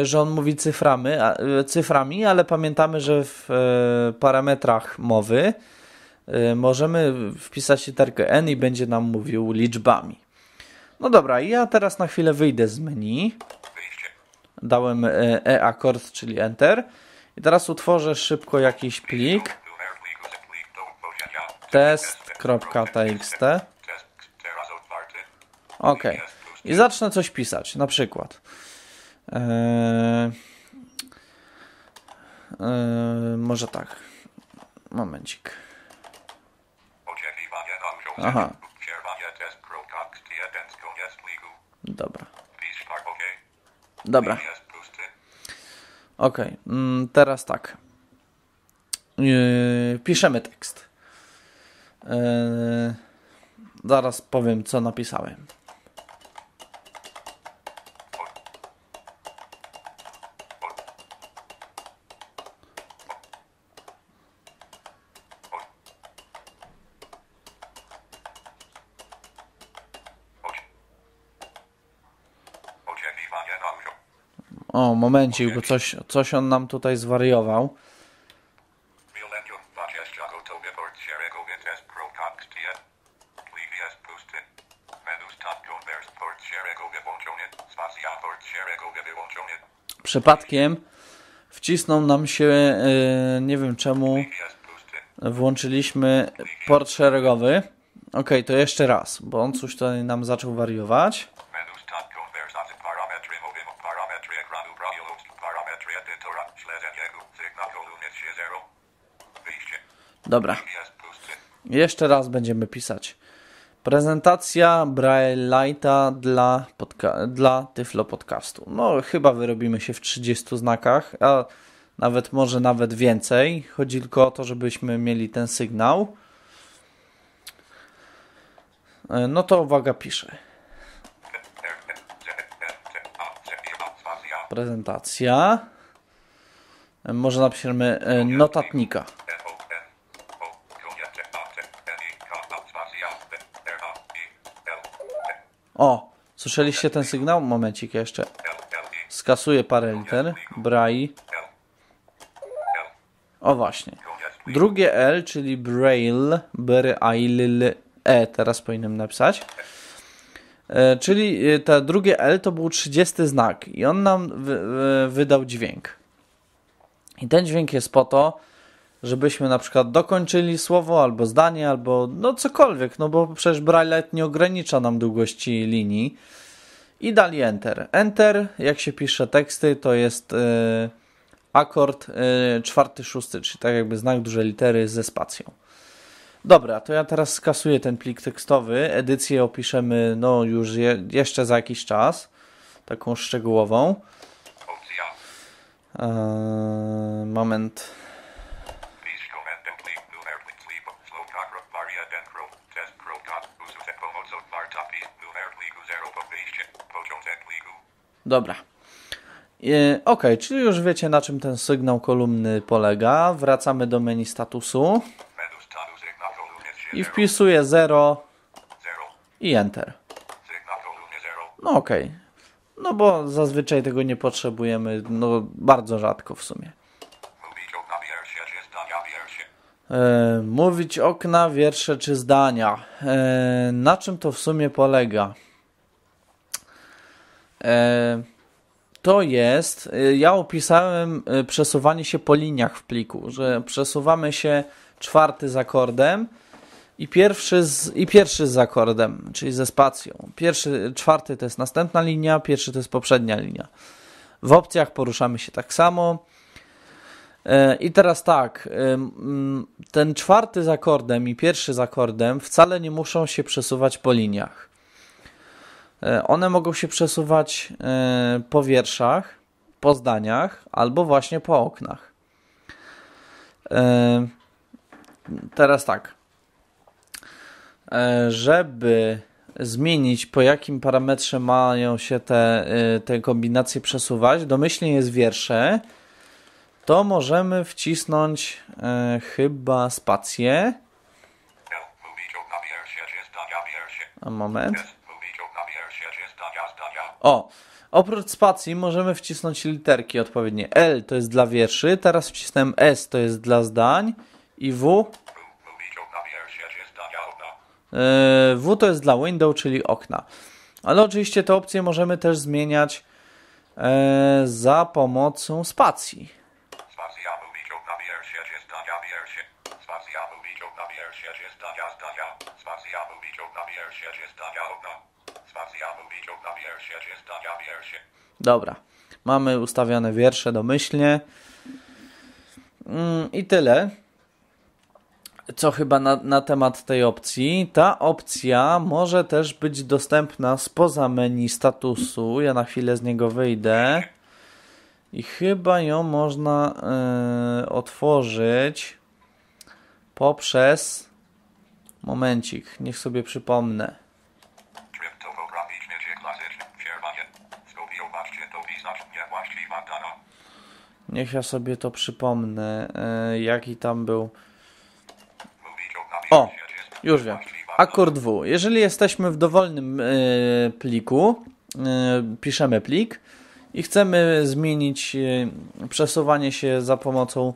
Y, że on mówi cyframi, y, cyframi ale pamiętamy, że w y, parametrach mowy możemy wpisać literkę n i będzie nam mówił liczbami. No dobra, ja teraz na chwilę wyjdę z menu. Dałem E akord, czyli Enter. I teraz utworzę szybko jakiś plik. Test.txt. Ok. I zacznę coś pisać, na przykład. Eee, eee, może tak. Momencik. Aha. Dobra. Tak, Dobra. Ok, mm, teraz tak. Yy, piszemy tekst. Yy, zaraz powiem, co napisałem. O, momencik, bo coś, coś on nam tutaj zwariował. Przypadkiem wcisnął nam się, e, nie wiem czemu, włączyliśmy port szeregowy. Ok, to jeszcze raz, bo on coś tutaj nam zaczął wariować. Dobra. Jeszcze raz będziemy pisać. Prezentacja Braille'a dla, dla Tyflo Podcastu. No, chyba wyrobimy się w 30 znakach, a nawet może nawet więcej. Chodzi tylko o to, żebyśmy mieli ten sygnał. E, no to uwaga, piszę. Prezentacja. E, może napiszemy e, notatnika. O, słyszeliście ten sygnał? Momencik, jeszcze skasuję parę liter. Brai. O właśnie. Drugie L, czyli Braille, Braille, E teraz powinienem napisać. E, czyli e, ta drugie L to był 30 znak i on nam wy, wy, wydał dźwięk. I ten dźwięk jest po to, żebyśmy na przykład dokończyli słowo albo zdanie, albo no cokolwiek, no bo przecież Braille nie ogranicza nam długości linii. I dali Enter. Enter, jak się pisze teksty, to jest yy, akord yy, czwarty, szósty, czyli tak jakby znak dużej litery ze spacją. Dobra, to ja teraz skasuję ten plik tekstowy. Edycję opiszemy no już je, jeszcze za jakiś czas. Taką szczegółową. Eee, moment. Dobra. ok, czyli już wiecie na czym ten sygnał kolumny polega. Wracamy do menu statusu i wpisuję 0 i Enter. No ok, no bo zazwyczaj tego nie potrzebujemy, no bardzo rzadko w sumie. E, mówić okna, wiersze czy zdania. E, na czym to w sumie polega? E, to jest, e, ja opisałem e, przesuwanie się po liniach w pliku, że przesuwamy się czwarty z akordem i pierwszy z, i pierwszy z akordem, czyli ze spacją. Pierwszy, czwarty to jest następna linia, pierwszy to jest poprzednia linia. W opcjach poruszamy się tak samo. I teraz tak, ten czwarty z akordem i pierwszy z akordem wcale nie muszą się przesuwać po liniach. E, one mogą się przesuwać e, po wierszach, po zdaniach albo właśnie po oknach. E, teraz tak. Żeby zmienić, po jakim parametrze mają się te, te kombinacje przesuwać, domyślnie jest wiersze, to możemy wcisnąć chyba spację. No, a moment. O, oprócz spacji możemy wcisnąć literki odpowiednie. L to jest dla wierszy, teraz wcisnąłem S to jest dla zdań i W... Yy, w to jest dla window, czyli okna. Ale oczywiście te opcje możemy też zmieniać yy, za pomocą spacji. Dobra, mamy ustawione wiersze domyślnie. Mm, I tyle. Co chyba na, na temat tej opcji. Ta opcja może też być dostępna spoza menu statusu. Ja na chwilę z niego wyjdę. I chyba ją można yy, otworzyć poprzez. Momencik, niech sobie przypomnę. Niech ja sobie to przypomnę. E, jaki tam był. O, już wiem. Akord W. Jeżeli jesteśmy w dowolnym e, pliku, e, piszemy plik i chcemy zmienić przesuwanie się za pomocą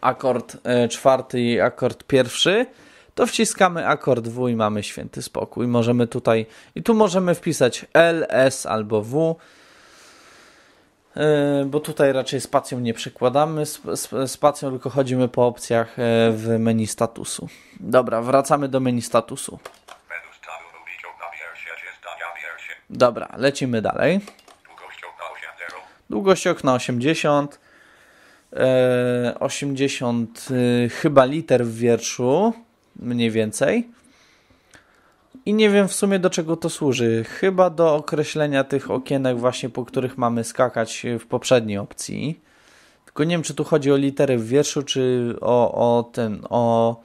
akord czwarty i akord pierwszy, to wciskamy akord W i mamy święty spokój. Możemy tutaj, i tu możemy wpisać L, S albo W. E, bo tutaj raczej spacją nie przekładamy, spacją tylko chodzimy po opcjach e, w menu statusu. Dobra, wracamy do menu statusu. Dobra, lecimy dalej. Długość okna 80. 80 e, chyba liter w wierszu, mniej więcej. I nie wiem w sumie do czego to służy. Chyba do określenia tych okienek właśnie, po których mamy skakać w poprzedniej opcji. Tylko nie wiem, czy tu chodzi o litery w wierszu, czy o, o ten, o,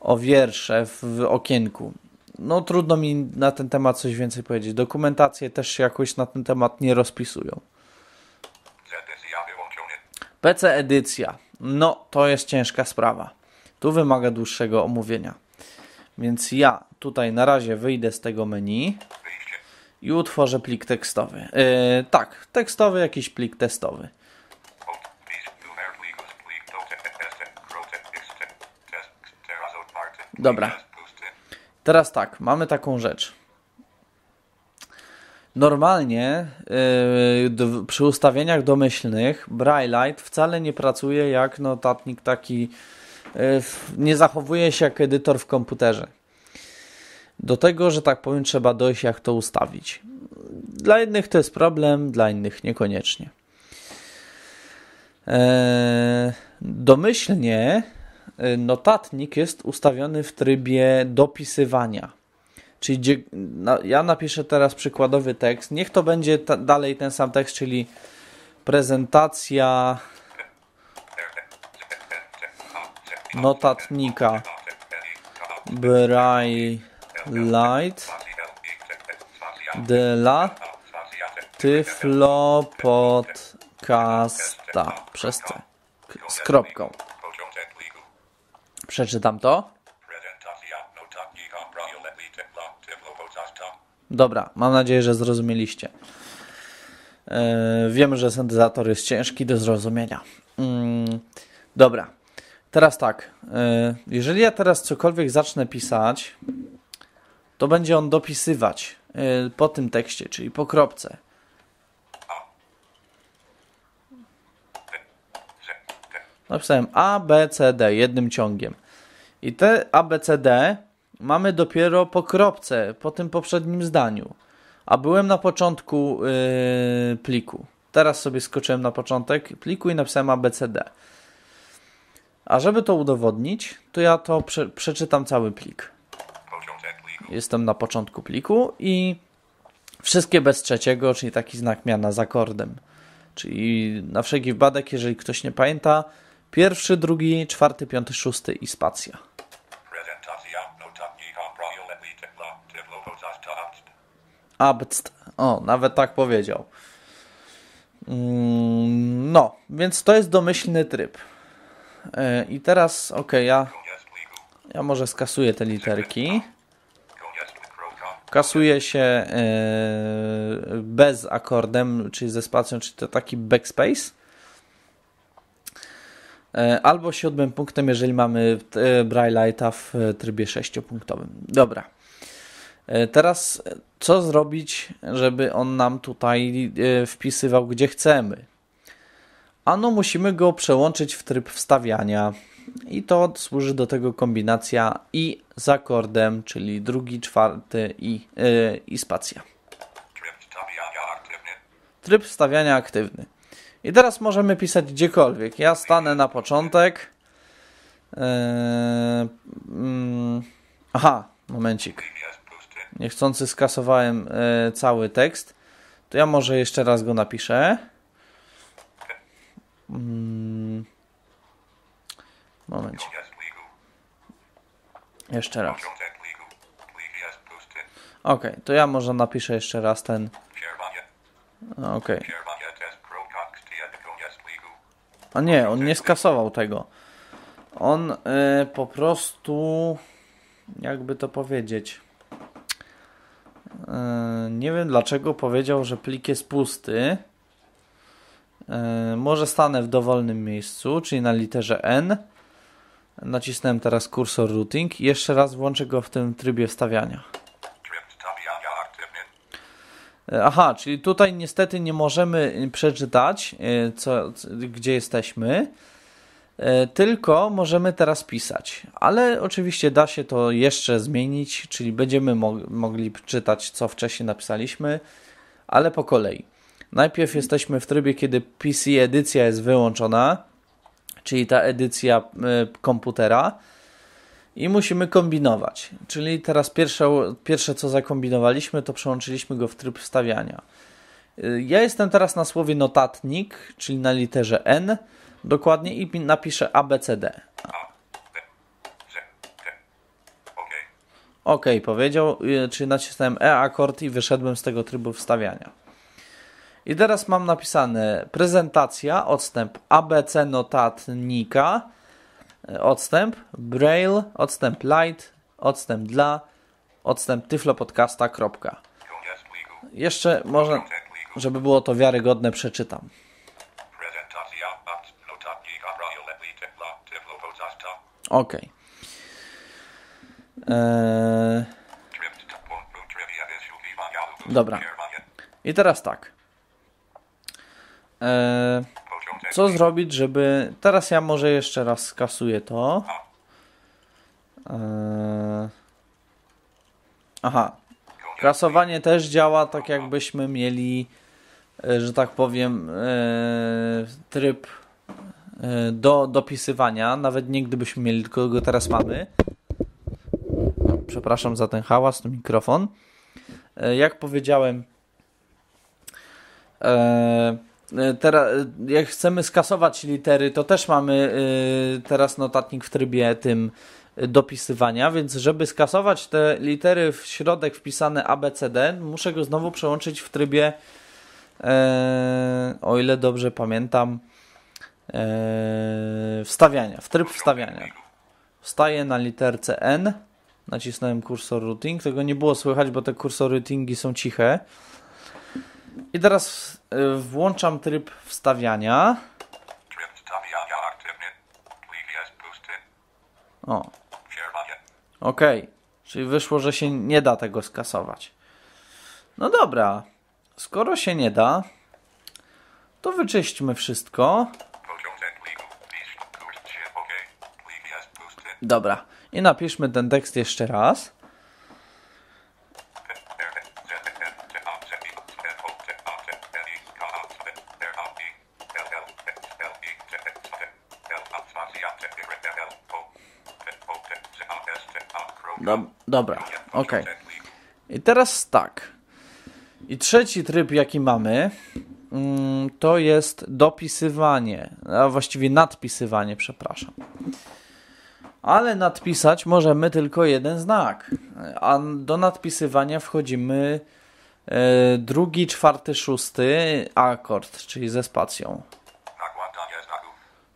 o wiersze w okienku. No trudno mi na ten temat coś więcej powiedzieć. Dokumentacje też jakoś na ten temat nie rozpisują. PC edycja. No, to jest ciężka sprawa. Tu wymaga dłuższego omówienia. Więc ja tutaj na razie wyjdę z tego menu i utworzę plik tekstowy. E, tak, tekstowy, jakiś plik testowy. Dobra. Teraz tak, mamy taką rzecz. Normalnie yy, przy ustawieniach domyślnych Light wcale nie pracuje jak notatnik taki E, nie zachowuje się jak edytor w komputerze. Do tego, że tak powiem, trzeba dojść, jak to ustawić. Dla jednych to jest problem, dla innych niekoniecznie. E, domyślnie e, notatnik jest ustawiony w trybie dopisywania. Czyli gdzie, ja napiszę teraz przykładowy tekst. Niech to będzie ta, dalej ten sam tekst, czyli prezentacja notatnika Light dla Tyflo Podcasta przez z kropką. Przeczytam to. Dobra, mam nadzieję, że zrozumieliście. Yy, wiem, że syntezator jest ciężki do zrozumienia. Yy, dobra, Teraz tak, e, jeżeli ja teraz cokolwiek zacznę pisać, to będzie on dopisywać e, po tym tekście, czyli po kropce. Napisałem A, B, C, D jednym ciągiem. I te A, B, C, D mamy dopiero po kropce, po tym poprzednim zdaniu. A byłem na początku yy, pliku. Teraz sobie skoczyłem na początek pliku i napisałem A, B, C, D. A żeby to udowodnić, to ja to prze przeczytam cały plik. Jestem na początku pliku i wszystkie bez trzeciego, czyli taki znak miana z akordem. Czyli na wszelki wypadek, jeżeli ktoś nie pamięta, pierwszy, drugi, czwarty, piąty, szósty i spacja. Abst. O, nawet tak powiedział. Mm, no, więc to jest domyślny tryb. E, I teraz, ok, ja, ja może skasuję te literki. Kasuje się e, bez akordem, czyli ze spacją, czyli to taki backspace. E, albo siódmym punktem, jeżeli mamy Braille'a w trybie sześciopunktowym. Dobra. Teraz co zrobić, żeby on nam tutaj wpisywał, gdzie chcemy? ano musimy go przełączyć w tryb wstawiania. I to służy do tego kombinacja i z akordem, czyli drugi, czwarty i, yy, i spacja. Tryb wstawiania aktywny. I teraz możemy pisać gdziekolwiek. Ja stanę na początek. Yy, yy, aha, momencik. Niechcący skasowałem y, cały tekst. To ja może jeszcze raz go napiszę. Mm. Moment. Jeszcze raz. Ok, to ja może napiszę jeszcze raz ten. No, ok. A nie, on nie skasował tego. On y, po prostu. Jakby to powiedzieć. Y, nie wiem dlaczego powiedział, że plik jest pusty. E, może stanę w dowolnym miejscu, czyli na literze N. Nacisnę teraz kursor routing i jeszcze raz włączę go w tym trybie wstawiania. E, aha, czyli tutaj niestety nie możemy przeczytać, e, co, gdzie jesteśmy, tylko możemy teraz pisać. Ale oczywiście da się to jeszcze zmienić, czyli będziemy mo mogli czytać, co wcześniej napisaliśmy, ale po kolei. Najpierw jesteśmy w trybie, kiedy PC edycja jest wyłączona, czyli ta edycja y, komputera. I musimy kombinować. Czyli teraz pierwsze, pierwsze co zakombinowaliśmy, to przełączyliśmy go w tryb wstawiania. Y, ja jestem teraz na słowie notatnik, czyli na literze N dokładnie i napiszę ABCD. OK, powiedział, y, czyli nacisnąłem E akord i wyszedłem z tego trybu wstawiania. I teraz mam napisane prezentacja, odstęp ABC notatnika, e, odstęp braille, odstęp light, odstęp dla, odstęp tyflopodcasta. Kropka. Jeszcze może, żeby było to wiarygodne, przeczytam. E, ok. E, eee... Dobra. I teraz tak. E, co zrobić, żeby... Teraz ja może jeszcze raz skasuję to. E, aha. Kasowanie też działa tak jakbyśmy mieli, e, że tak powiem, tryb do dopisywania. Nawet nie gdybyśmy mieli, tylko go teraz mamy. Przepraszam za ten hałas, to mikrofon. Jak powiedziałem, Eee, E, teraz, e, jak chcemy skasować litery, to też mamy e, teraz notatnik w trybie tym dopisywania, więc żeby skasować te litery w środek wpisane ABCD, muszę go znowu przełączyć w trybie, o ile dobrze pamiętam, wstawiania, w tryb wstawiania. Wstaję na literce N, nacisnąłem kursor routing, tego nie było słychać, bo te kursor routingi są ciche. I teraz y, włączam tryb wstawiania. O. Ok. Czyli wyszło, że się nie da tego skasować. No dobra. Skoro się nie da, to wyczyśćmy wszystko. Dobra. I napiszmy ten tekst jeszcze raz. Dobra, ok. I teraz tak. I trzeci tryb, jaki mamy, mm, to jest dopisywanie, a właściwie nadpisywanie, przepraszam. Ale nadpisać możemy tylko jeden znak, a do nadpisywania wchodzimy e, drugi, czwarty, szósty akord, czyli ze spacją.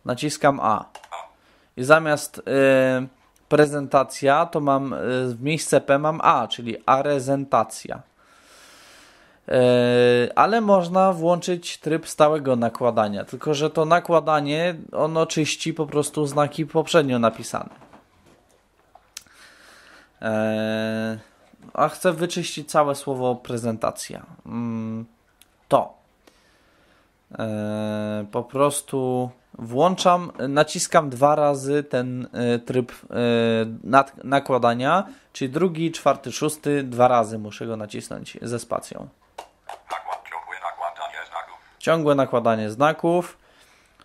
Naciskam A. I zamiast e, prezentacja, to mam e, w miejsce P mam A, czyli arezentacja. E, ale można włączyć tryb stałego nakładania, tylko że to nakładanie ono czyści po prostu znaki poprzednio napisane. E, a chcę wyczyścić całe słowo prezentacja. Mm, to po prostu włączam, naciskam dwa razy ten e, tryb e, nakładania, czyli drugi, czwarty, szósty, dwa razy muszę go nacisnąć ze spacją. ciągłe nakładanie znaków. Ciągłe nakładanie znaków.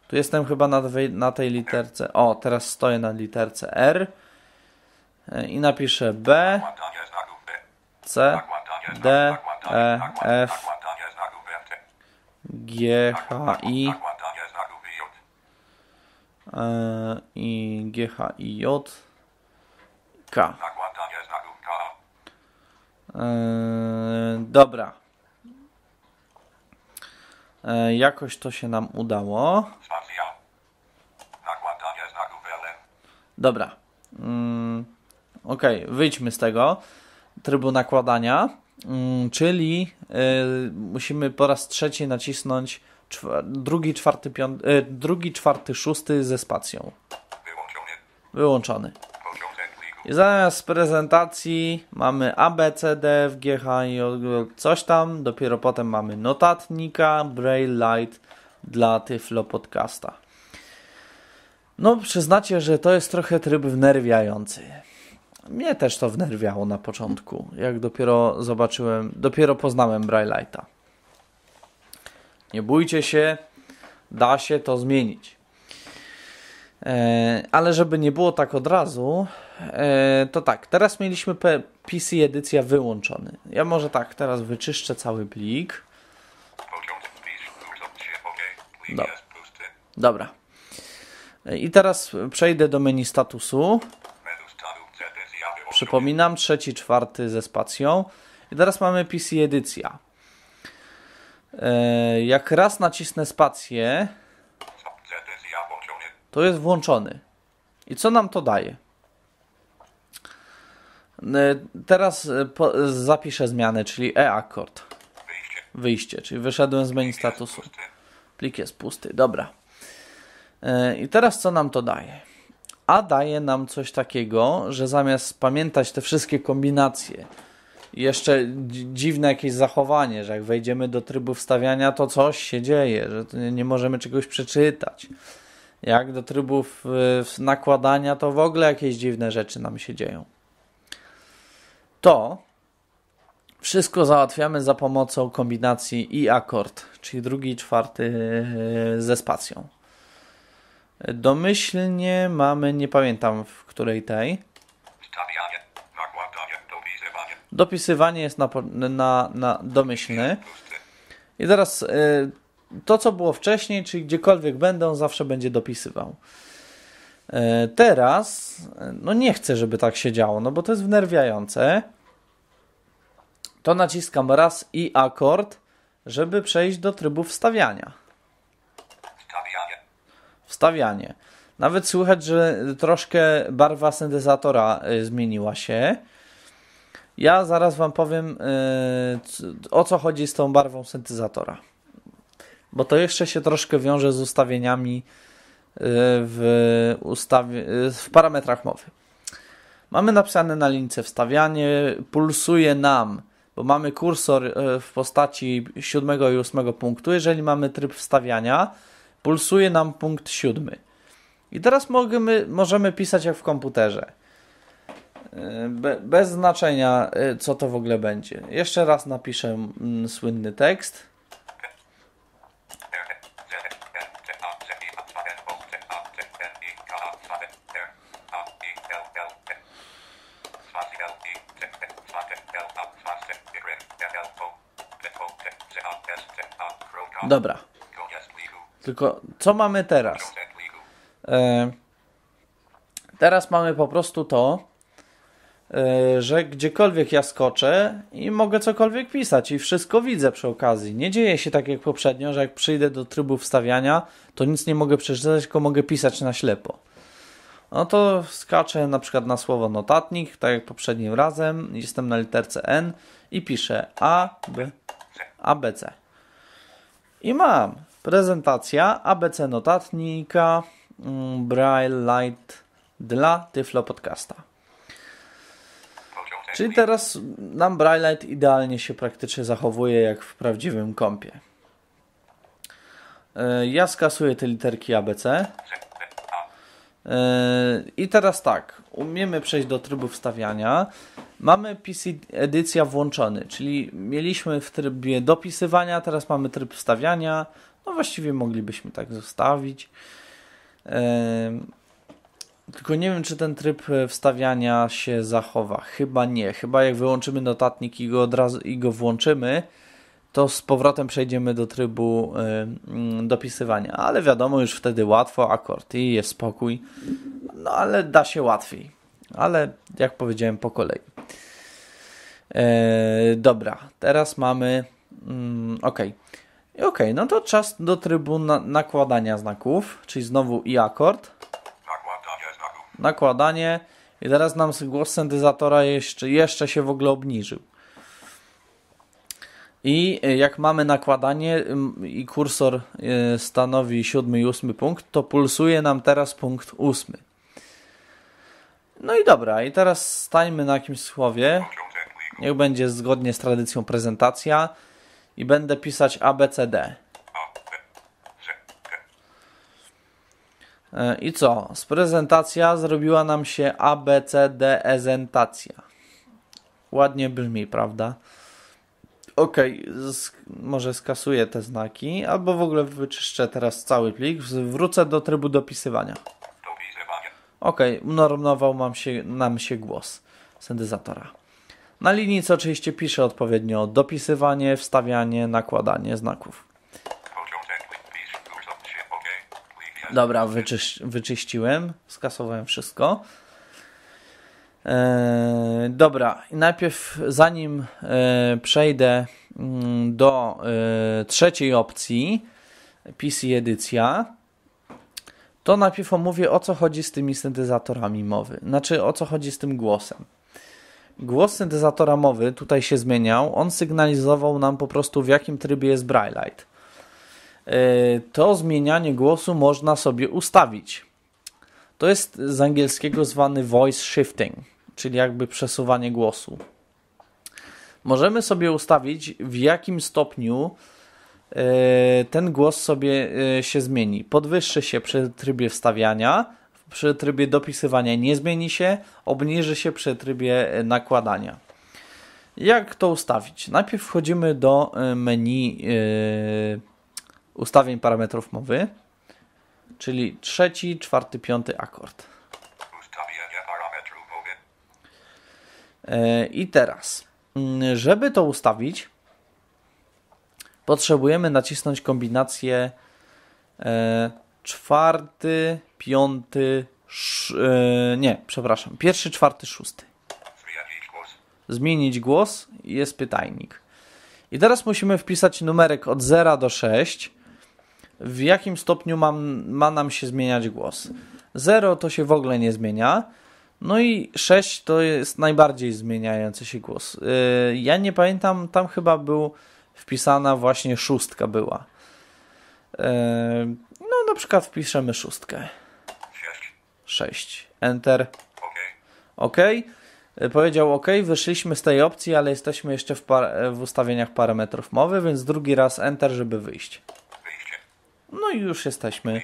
Tu jestem chyba na, na tej literce. O, teraz stoję na literce R e, i napiszę B, C, D, E, F, G, H, I. E, i GH i J K. E, dobra. E, jakoś to się nam udało. Dobra. Mm, ok, wyjdźmy z tego trybu nakładania, mm, czyli musimy po raz trzeci nacisnąć drugi, czwarty, piąty, e, drugi, czwarty, szósty ze spacją. Wyłączony. I zamiast prezentacji mamy A, B, C, D, F, G, H, I, o, coś tam. Dopiero potem mamy notatnika, Braille Light dla Tyflo Podcasta. No, przyznacie, że to jest trochę tryb wnerwiający. Mnie też to wnerwiało na początku, jak dopiero zobaczyłem, dopiero poznałem braille lighta nie bójcie się, da się to zmienić. E, ale żeby nie było tak od razu, e, to tak, teraz mieliśmy PC edycja wyłączony. Ja może tak, teraz wyczyszczę cały plik. Dobra. Dobra. E, I teraz przejdę do menu statusu. Przypominam, trzeci, czwarty ze spacją. I teraz mamy PC edycja. E, jak raz nacisnę spację, to jest włączony. I co nam to daje? E, teraz e, zapiszę zmianę, czyli e-akord. Wyjście. Wyjście, czyli wyszedłem z menu statusu. Plik jest pusty, dobra. I teraz co nam to daje? A daje nam coś takiego, że zamiast pamiętać te wszystkie kombinacje, jeszcze dziwne jakieś zachowanie, że jak wejdziemy do trybu wstawiania, to coś się dzieje, że nie możemy czegoś przeczytać. Jak do trybów y, nakładania, to w ogóle jakieś dziwne rzeczy nam się dzieją. To wszystko załatwiamy za pomocą kombinacji i akord, czyli drugi i czwarty y, ze spacją. Domyślnie mamy, nie pamiętam w której tej, Dopisywanie jest na, na, na domyślny. I teraz e, to, co było wcześniej, czyli gdziekolwiek będę, on zawsze będzie dopisywał. E, teraz, e, no nie chcę, żeby tak się działo, no bo to jest wnerwiające. To naciskam raz i akord, żeby przejść do trybu wstawiania. Wstawianie. Wstawianie. Nawet słychać, że troszkę barwa syntezatora zmieniła się. Ja zaraz Wam powiem, y, o co chodzi z tą barwą syntezatora. Bo to jeszcze się troszkę wiąże z ustawieniami y, w, ustawie, y, w parametrach mowy. Mamy napisane na lince wstawianie, pulsuje nam, bo mamy kursor w postaci 7 i 8 punktu. Jeżeli mamy tryb wstawiania, pulsuje nam punkt 7. I teraz możemy, możemy pisać jak w komputerze. Be, bez znaczenia, y, co to w ogóle będzie. Jeszcze raz napiszę mm, słynny tekst. Dobra. Tylko co mamy teraz? E, teraz mamy po prostu to, E, że gdziekolwiek ja skoczę i mogę cokolwiek pisać i wszystko widzę przy okazji. Nie dzieje się tak jak poprzednio, że jak przyjdę do trybu wstawiania, to nic nie mogę przeczytać, tylko mogę pisać na ślepo. No to skaczę na przykład na słowo notatnik, tak jak poprzednim razem, jestem na literce N i piszę A, B, ABC. I mam prezentacja ABC notatnika mm, Braille Light dla Tyflo Podcasta. Czyli teraz nam Brightlight idealnie się praktycznie zachowuje jak w prawdziwym kompie. E, ja skasuję te literki ABC. E, I teraz tak, umiemy przejść do trybu wstawiania. Mamy PC edycja włączony, czyli mieliśmy w trybie dopisywania, teraz mamy tryb wstawiania. No właściwie moglibyśmy tak zostawić. E, tylko nie wiem, czy ten tryb e, wstawiania się zachowa. Chyba nie. Chyba jak wyłączymy notatnik i go od razu i go włączymy, to z powrotem przejdziemy do trybu y, y, dopisywania. Ale wiadomo, już wtedy łatwo, akord i jest spokój. No ale da się łatwiej. Ale jak powiedziałem, po kolei. E, dobra, teraz mamy. Mm, ok. Ok, no to czas do trybu na nakładania znaków, czyli znowu i akord nakładanie i teraz nam głos syntezatora jeszcze, jeszcze się w ogóle obniżył. I y, jak mamy nakładanie i kursor y, stanowi siódmy i ósmy punkt, to pulsuje nam teraz punkt ósmy. No i dobra, i teraz stańmy na jakimś słowie. Niech będzie zgodnie z tradycją prezentacja i będę pisać ABCD. E, I co? Z prezentacja zrobiła nam się ABCD ezentacja. Ładnie brzmi, prawda? ok, może skasuję te znaki, albo w ogóle wyczyszczę teraz cały plik, wrócę do trybu dopisywania. Ok, normował nam się, nam się głos syntezatora. Na linijce oczywiście piszę odpowiednio dopisywanie, wstawianie, nakładanie znaków. Dobra, wyczyś wyczyściłem, skasowałem wszystko. E, dobra, najpierw zanim e, przejdę mm, do e, trzeciej opcji, PC edycja, to najpierw omówię o co chodzi z tymi syntezatorami mowy, znaczy o co chodzi z tym głosem. Głos syntezatora mowy tutaj się zmieniał, on sygnalizował nam po prostu w jakim trybie jest Braillite. E, to zmienianie głosu można sobie ustawić. To jest z angielskiego zwany voice shifting, czyli jakby przesuwanie głosu. Możemy sobie ustawić, w jakim stopniu e, ten głos sobie e, się zmieni. Podwyższy się przy trybie wstawiania, przy trybie dopisywania nie zmieni się, obniży się przy trybie nakładania. Jak to ustawić? Najpierw wchodzimy do menu ustawień parametrów mowy, czyli trzeci, czwarty, piąty akord. Ustawienie parametrów mowy. E, I teraz, mm, żeby to ustawić, potrzebujemy nacisnąć kombinację e, czwarty, piąty, e, nie, przepraszam, pierwszy, czwarty, szósty. Zmienić głos. Zmienić głos jest pytajnik. I teraz musimy wpisać numerek od 0 do 6 w jakim stopniu mam, ma nam się zmieniać głos. 0 to się w ogóle nie zmienia. No i 6 to jest najbardziej zmieniający się głos. Yy, ja nie pamiętam, tam chyba był wpisana właśnie szóstka była. Yy, no na przykład wpiszemy szóstkę. 6. Enter. OK. Ok. powiedział OK, wyszliśmy z tej opcji, ale jesteśmy jeszcze w, w ustawieniach parametrów mowy, więc drugi raz Enter, żeby wyjść. No i już jesteśmy.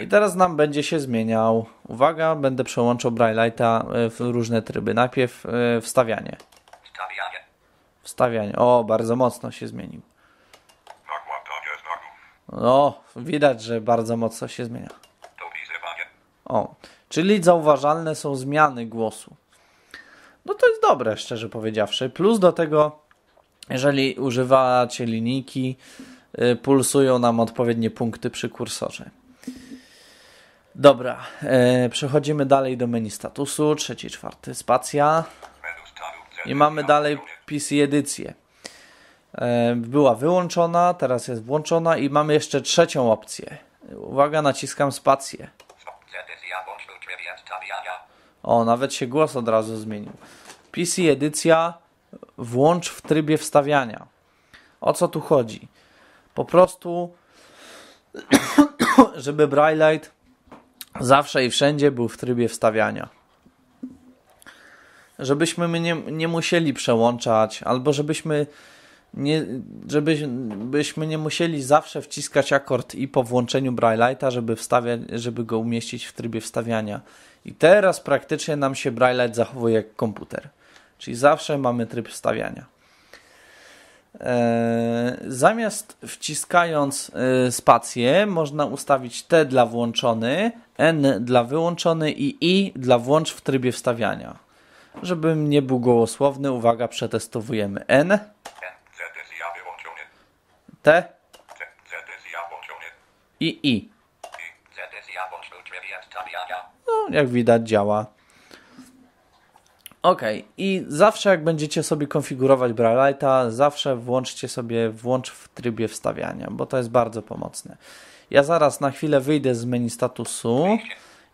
I teraz nam będzie się zmieniał. Uwaga, będę przełączał Braille'a e, w różne tryby. Najpierw e, wstawianie. Wstawianie. Wstawianie. O, bardzo mocno się zmienił. No, widać, że bardzo mocno się zmienia. O, czyli zauważalne są zmiany głosu. No to jest dobre, szczerze powiedziawszy. Plus do tego, jeżeli używacie linijki, Y, pulsują nam odpowiednie punkty przy kursorze. Dobra, y, przechodzimy dalej do menu statusu, trzeci, czwarty, spacja i mamy dalej PC edycję. Y, była wyłączona, teraz jest włączona i mamy jeszcze trzecią opcję. Uwaga, naciskam spację. O, nawet się głos od razu zmienił. PC edycja włącz w trybie wstawiania. O co tu chodzi? Po prostu, żeby Brightlight zawsze i wszędzie był w trybie wstawiania. Żebyśmy nie, nie musieli przełączać, albo żebyśmy nie, żebyśmy nie musieli zawsze wciskać akord i po włączeniu Brightlighta, żeby, żeby go umieścić w trybie wstawiania. I teraz praktycznie nam się Brightlight zachowuje jak komputer. Czyli zawsze mamy tryb wstawiania. Zamiast wciskając spację, można ustawić T dla włączony, N dla wyłączony i I dla włącz w trybie wstawiania. Żebym nie był gołosłowny, uwaga, przetestowujemy N. T. I I. No, jak widać, działa. OK, i zawsze jak będziecie sobie konfigurować Bralighta, zawsze włączcie sobie włącz w trybie wstawiania, bo to jest bardzo pomocne. Ja zaraz na chwilę wyjdę z menu statusu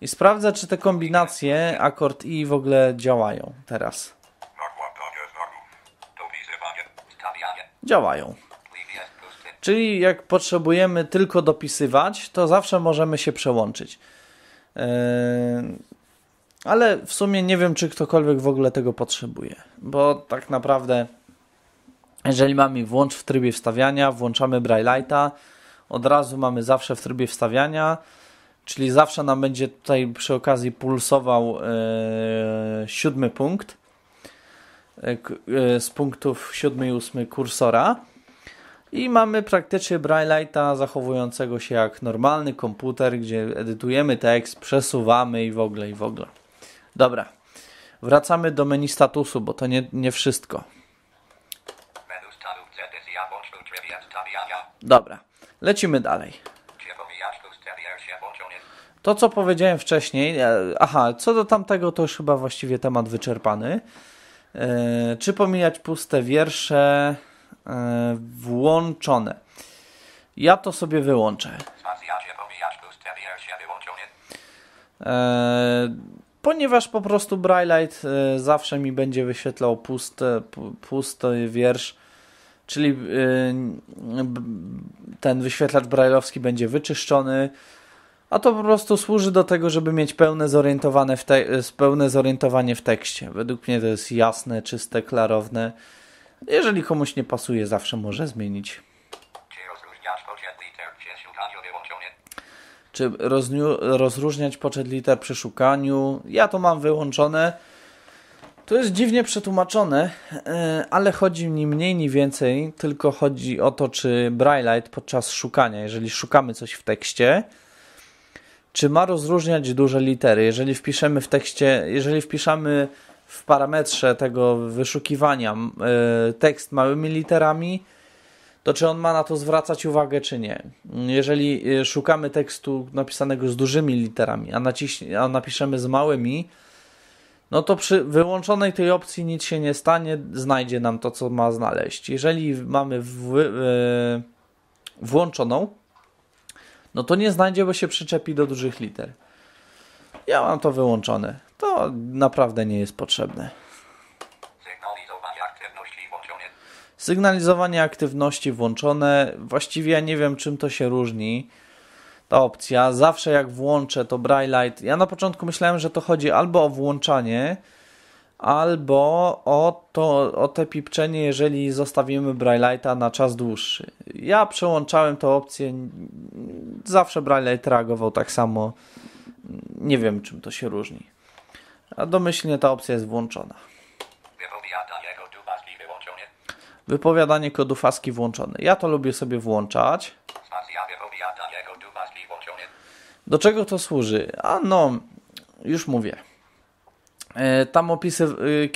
i sprawdzę, czy te kombinacje akord i w ogóle działają teraz. Działają. Czyli jak potrzebujemy tylko dopisywać, to zawsze możemy się przełączyć. Yy ale w sumie nie wiem, czy ktokolwiek w ogóle tego potrzebuje, bo tak naprawdę, jeżeli mamy włącz w trybie wstawiania, włączamy Braille'a, od razu mamy zawsze w trybie wstawiania, czyli zawsze nam będzie tutaj przy okazji pulsował yy, siódmy punkt yy, z punktów siódmy i ósmy kursora. I mamy praktycznie Braille'a zachowującego się jak normalny komputer, gdzie edytujemy tekst, przesuwamy i w ogóle, i w ogóle. Dobra. Wracamy do menu statusu, bo to nie, nie wszystko. Dobra, lecimy dalej. To, co powiedziałem wcześniej, e, aha, co do tamtego, to już chyba właściwie temat wyczerpany. E, czy pomijać puste wiersze e, włączone? Ja to sobie wyłączę. E, ponieważ po prostu Brightlight e, zawsze mi będzie wyświetlał pusty, pusty wiersz, czyli e, ten wyświetlacz brailleowski będzie wyczyszczony, a to po prostu służy do tego, żeby mieć pełne, zorientowane w pełne zorientowanie w tekście. Według mnie to jest jasne, czyste, klarowne. Jeżeli komuś nie pasuje, zawsze może zmienić czy rozróżniać poczet liter przy szukaniu. Ja to mam wyłączone. To jest dziwnie przetłumaczone, e, ale chodzi mi mniej, nie więcej, tylko chodzi o to, czy Braillite podczas szukania, jeżeli szukamy coś w tekście, czy ma rozróżniać duże litery. Jeżeli wpiszemy w tekście, jeżeli wpiszemy w parametrze tego wyszukiwania e, tekst małymi literami, to czy on ma na to zwracać uwagę, czy nie. Jeżeli y, szukamy tekstu napisanego z dużymi literami, a, a napiszemy z małymi, no to przy wyłączonej tej opcji nic się nie stanie, znajdzie nam to, co ma znaleźć. Jeżeli mamy w, y, włączoną, no to nie znajdzie, bo się przyczepi do dużych liter. Ja mam to wyłączone. To naprawdę nie jest potrzebne. Sygnalizowanie aktywności włączone. Właściwie ja nie wiem, czym to się różni. Ta opcja. Zawsze jak włączę to Braillite. Ja na początku myślałem, że to chodzi albo o włączanie, albo o, to, o te pipczenie, jeżeli zostawimy Braillite'a na czas dłuższy. Ja przełączałem tę opcję. Zawsze Braillite reagował tak samo. Nie wiem, czym to się różni. A domyślnie ta opcja jest włączona. Wypowiadanie kodu faski włączone. Ja to lubię sobie włączać. Do czego to służy? A no, już mówię. E, tam opisy,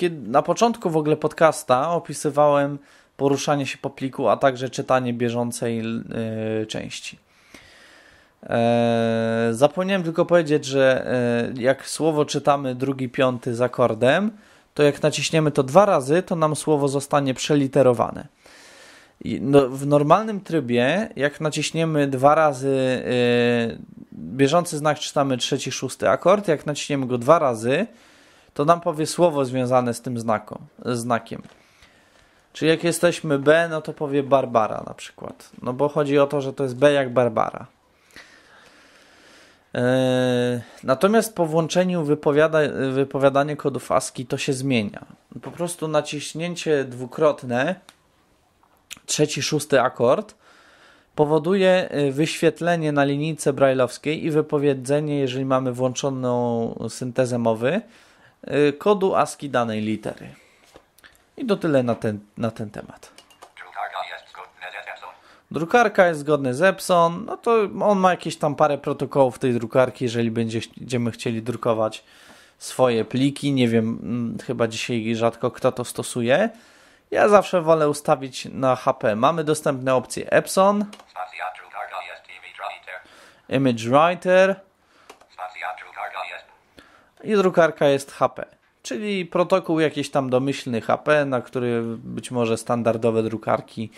e, na początku w ogóle podcasta opisywałem poruszanie się po pliku, a także czytanie bieżącej e, części. Zapomniałem tylko powiedzieć, że jak słowo czytamy drugi, piąty z akordem, to jak naciśniemy to dwa razy, to nam słowo zostanie przeliterowane. No, w normalnym trybie, jak naciśniemy dwa razy yy, bieżący znak, czytamy trzeci, szósty akord, jak naciśniemy go dwa razy, to nam powie słowo związane z tym znakiem. Czyli jak jesteśmy B, no to powie Barbara na przykład. No bo chodzi o to, że to jest B jak Barbara. E, natomiast po włączeniu wypowiada, wypowiadanie kodów ASCII to się zmienia. Po prostu naciśnięcie dwukrotne, trzeci, szósty akord powoduje e, wyświetlenie na linijce brajlowskiej i wypowiedzenie, jeżeli mamy włączoną syntezę mowy, e, kodu ASCII danej litery. I to tyle na ten, na ten temat drukarka jest zgodny z Epson, no to on ma jakieś tam parę protokołów tej drukarki, jeżeli będziemy chcieli drukować swoje pliki. Nie wiem, mm, chyba dzisiaj rzadko kto to stosuje. Ja zawsze wolę ustawić na HP. Mamy dostępne opcje Epson, Image Writer i drukarka jest HP. Czyli protokół jakiś tam domyślny HP, na który być może standardowe drukarki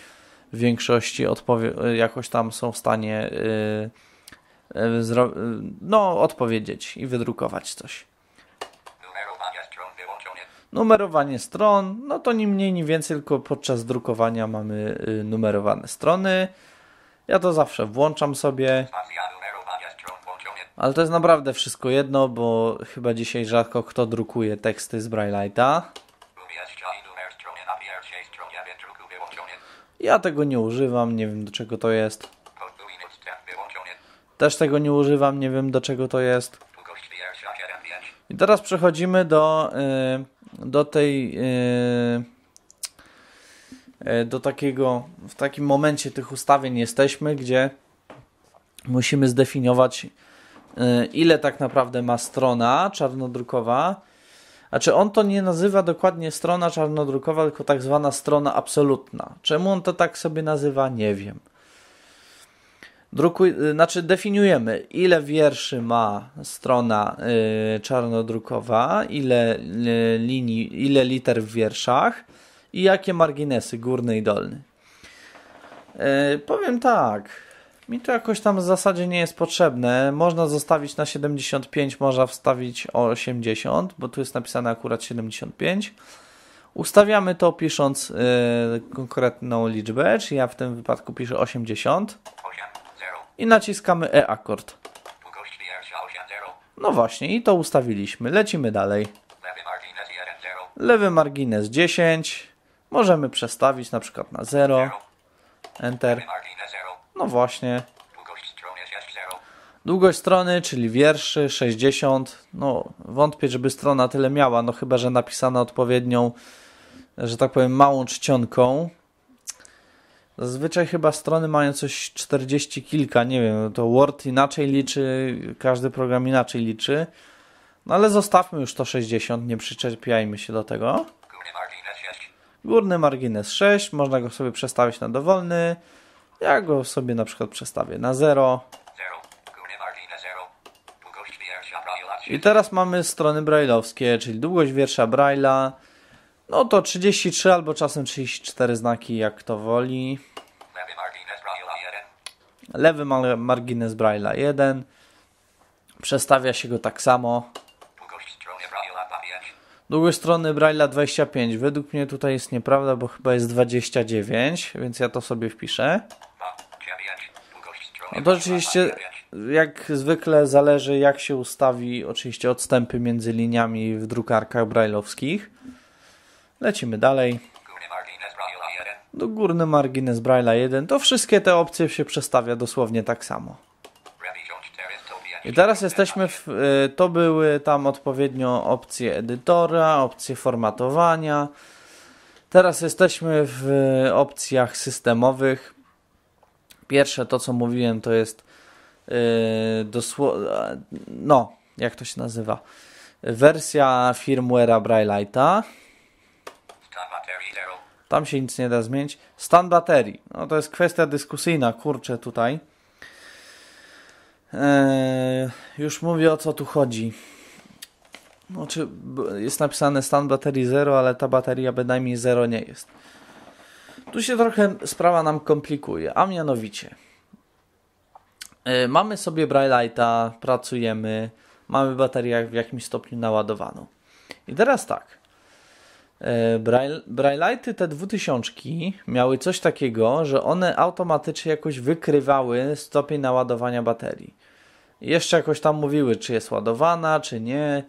w większości odpowie- jakoś tam są w stanie yy, yy, zro- yy, no, odpowiedzieć i wydrukować coś. Numerowanie stron, no to nie mniej, nie więcej, tylko podczas drukowania mamy y, numerowane strony. Ja to zawsze włączam sobie. Ale to jest naprawdę wszystko jedno, bo chyba dzisiaj rzadko kto drukuje teksty z Braille'a. Ja tego nie używam, nie wiem do czego to jest. Też tego nie używam, nie wiem do czego to jest. I teraz przechodzimy do, y, do tej y, y, do takiego, w takim momencie tych ustawień jesteśmy, gdzie musimy zdefiniować ile tak naprawdę ma strona czarnodrukowa, znaczy on to nie nazywa dokładnie strona czarnodrukowa, tylko tak zwana strona absolutna. Czemu on to tak sobie nazywa, nie wiem. Drukuj, y, znaczy definiujemy, ile wierszy ma strona y, czarnodrukowa, ile, y, linii, ile liter w wierszach i jakie marginesy, górny i dolny. Y, powiem tak, mi to jakoś tam w zasadzie nie jest potrzebne. Można zostawić na 75, można wstawić 80, bo tu jest napisane akurat 75. Ustawiamy to pisząc y, konkretną liczbę, czyli ja w tym wypadku piszę 80 i naciskamy E akord. No właśnie, i to ustawiliśmy. Lecimy dalej. Lewy margines 10. Możemy przestawić na przykład na 0. Enter. No właśnie. Długość strony, czyli wierszy 60. No, wątpię, żeby strona tyle miała, no chyba, że napisana odpowiednią, że tak powiem, małą czcionką. Zazwyczaj chyba strony mają coś 40 kilka, nie wiem, to Word inaczej liczy, każdy program inaczej liczy. No ale zostawmy już to 60, nie przyczepiajmy się do tego. Górny margines 6, można go sobie przestawić na dowolny. Ja go sobie na przykład przestawię na 0. I teraz mamy strony brailleowskie, czyli długość wiersza braila. No to 33 albo czasem 34 znaki, jak to woli. Lewy margines braila 1. Przestawia się go tak samo. Długość strony Braille'a 25. Według mnie tutaj jest nieprawda, bo chyba jest 29, więc ja to sobie wpiszę. No to oczywiście jak zwykle zależy jak się ustawi oczywiście odstępy między liniami w drukarkach braille'owskich. Lecimy dalej. Do górny margines Braille'a 1. To wszystkie te opcje się przestawia dosłownie tak samo. I teraz jesteśmy w, y, to były tam odpowiednio opcje edytora, opcje formatowania. Teraz jesteśmy w y, opcjach systemowych. Pierwsze to co mówiłem to jest y, dosło- no, jak to się nazywa? Wersja firmware'a Braille'a. Tam się nic nie da zmienić. Stan baterii. No to jest kwestia dyskusyjna, kurczę tutaj. E, już mówię o co tu chodzi. Znaczy, jest napisane stan baterii 0, ale ta bateria bynajmniej 0 nie jest. Tu się trochę sprawa nam komplikuje, a mianowicie e, mamy sobie Brightlighta, pracujemy, mamy baterię w jakimś stopniu naładowaną. I teraz tak, E, Braille'y te dwutysiączki miały coś takiego, że one automatycznie jakoś wykrywały stopień naładowania baterii. Jeszcze jakoś tam mówiły, czy jest ładowana, czy nie.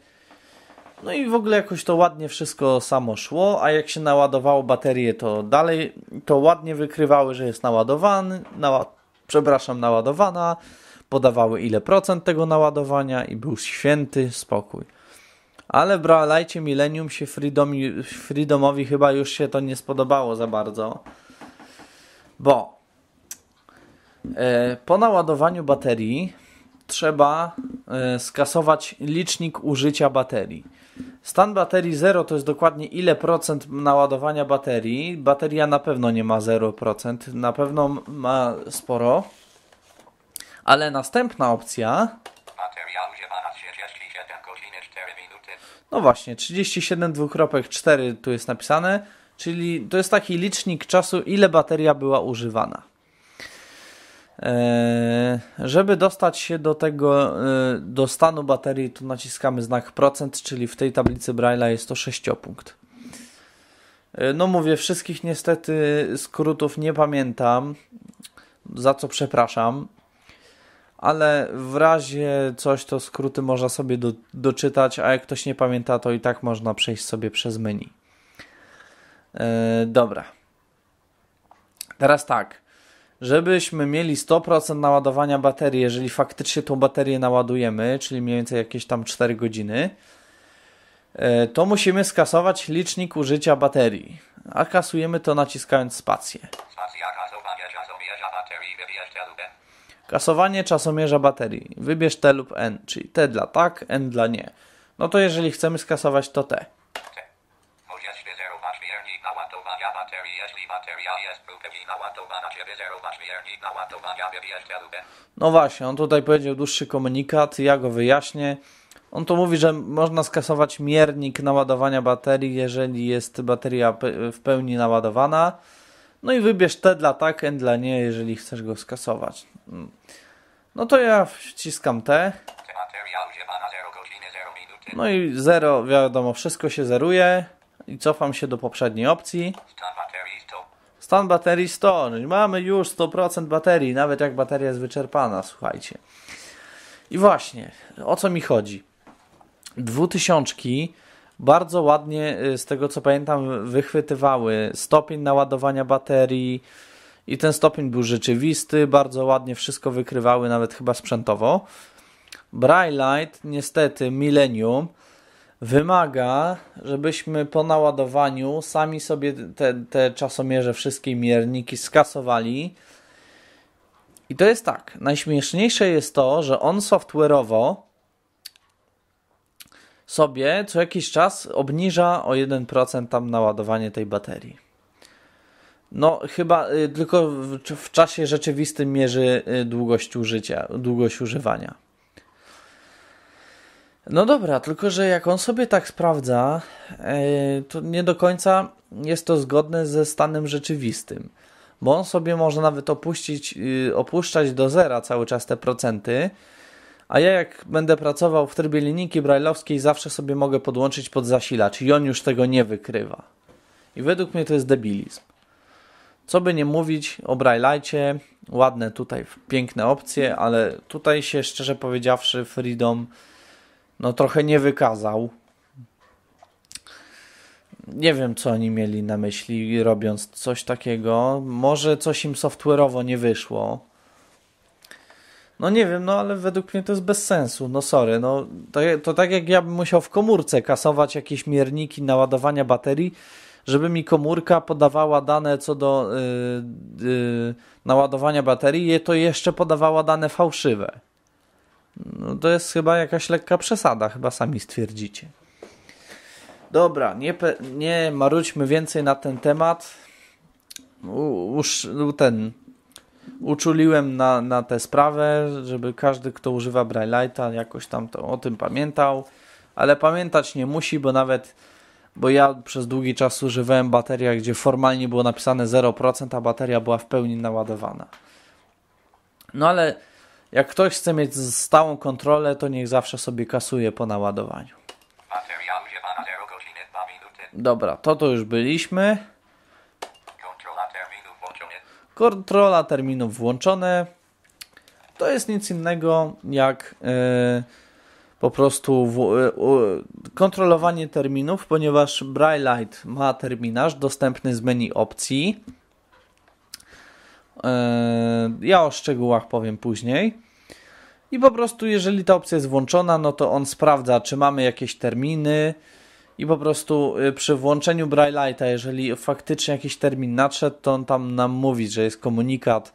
No i w ogóle jakoś to ładnie wszystko samo szło, a jak się naładowało baterie, to dalej to ładnie wykrywały, że jest naładowany, nała, przepraszam, naładowana, podawały ile procent tego naładowania i był święty spokój ale w Brawlajcie Millennium się Freedom, Freedomowi chyba już się to nie spodobało za bardzo, bo e, po naładowaniu baterii trzeba e, skasować licznik użycia baterii. Stan baterii 0 to jest dokładnie ile procent naładowania baterii. Bateria na pewno nie ma 0%, na pewno ma sporo. Ale następna opcja no właśnie, 37 dwukropek 4 tu jest napisane, czyli to jest taki licznik czasu, ile bateria była używana. Eee, żeby dostać się do tego, e, do stanu baterii, tu naciskamy znak procent, czyli w tej tablicy Braille'a jest to sześciopunkt. E, no mówię, wszystkich niestety skrótów nie pamiętam, za co przepraszam ale w razie coś to skróty można sobie do, doczytać, a jak ktoś nie pamięta, to i tak można przejść sobie przez menu. Yy, dobra. Teraz tak. Żebyśmy mieli 100% naładowania baterii, jeżeli faktycznie tą baterię naładujemy, czyli mniej więcej jakieś tam 4 godziny, e, to musimy skasować licznik użycia baterii. A kasujemy to naciskając spację. kasowania czasu baterii Kasowanie czasomierza baterii. Wybierz T lub N, czyli T dla tak, N dla nie. No to jeżeli chcemy skasować, to T. No właśnie, on tutaj powiedział dłuższy komunikat, ja go wyjaśnię. On to mówi, że można skasować miernik naładowania baterii, jeżeli jest bateria w pełni naładowana. No i wybierz te dla tak, N dla nie, jeżeli chcesz go skasować. Mm. No to ja wciskam te. No i zero, wiadomo, wszystko się zeruje i cofam się do poprzedniej opcji. Stan baterii 100. No mamy już 100% baterii, nawet jak bateria jest wyczerpana, słuchajcie. I właśnie, o co mi chodzi? Dwutysiączki bardzo ładnie, y, z tego co pamiętam, wychwytywały stopień naładowania baterii i ten stopień był rzeczywisty, bardzo ładnie wszystko wykrywały, nawet chyba sprzętowo. Brightlight, niestety, Millennium wymaga, żebyśmy po naładowaniu sami sobie te, te czasomierze, wszystkie mierniki skasowali. I to jest tak. Najśmieszniejsze jest to, że on software'owo sobie co jakiś czas obniża o 1% tam naładowanie tej baterii. No, chyba y, tylko w, w, czasie rzeczywistym mierzy y, długość użycia, długość używania. No dobra, tylko że jak on sobie tak sprawdza, y, to nie do końca jest to zgodne ze stanem rzeczywistym, bo on sobie może nawet opuścić, opuszczać do zera cały czas te procenty, a ja jak będę pracował w trybie linijki brajlowskiej, zawsze sobie mogę podłączyć pod zasilacz i on już tego nie wykrywa. I według mnie to jest debilizm. Co by nie mówić o Braille'cie, ładne tutaj piękne opcje, ale tutaj się szczerze powiedziawszy Freedom no trochę nie wykazał. Nie wiem, co oni mieli na myśli robiąc coś takiego. Może coś im software'owo nie wyszło. No nie wiem, no ale według mnie to jest bez sensu. No sorry, no to, to tak jak ja bym musiał w komórce kasować jakieś mierniki naładowania baterii, żeby mi komórka podawała dane co do yy, yy, naładowania baterii, to jeszcze podawała dane fałszywe. No to jest chyba jakaś lekka przesada, chyba sami stwierdzicie. Dobra, nie, nie więcej na ten temat. U, już ten uczuliłem na, na tę sprawę, żeby każdy, kto używa Braille'a, jakoś tam to, o tym pamiętał, ale pamiętać nie musi, bo nawet bo ja przez długi czas używałem bateria, gdzie formalnie było napisane 0%, a bateria była w pełni naładowana. No ale jak ktoś chce mieć stałą kontrolę, to niech zawsze sobie kasuje po naładowaniu. Dobra, to to już byliśmy. Kontrola terminów włączone to jest nic innego jak e, po prostu e, kontrolowanie terminów, ponieważ Brightlight ma terminarz dostępny z menu opcji. E, ja o szczegółach powiem później. I po prostu, jeżeli ta opcja jest włączona, no to on sprawdza, czy mamy jakieś terminy, i po prostu y, przy włączeniu Brightlighta, jeżeli faktycznie jakiś termin nadszedł, to on tam nam mówi, że jest komunikat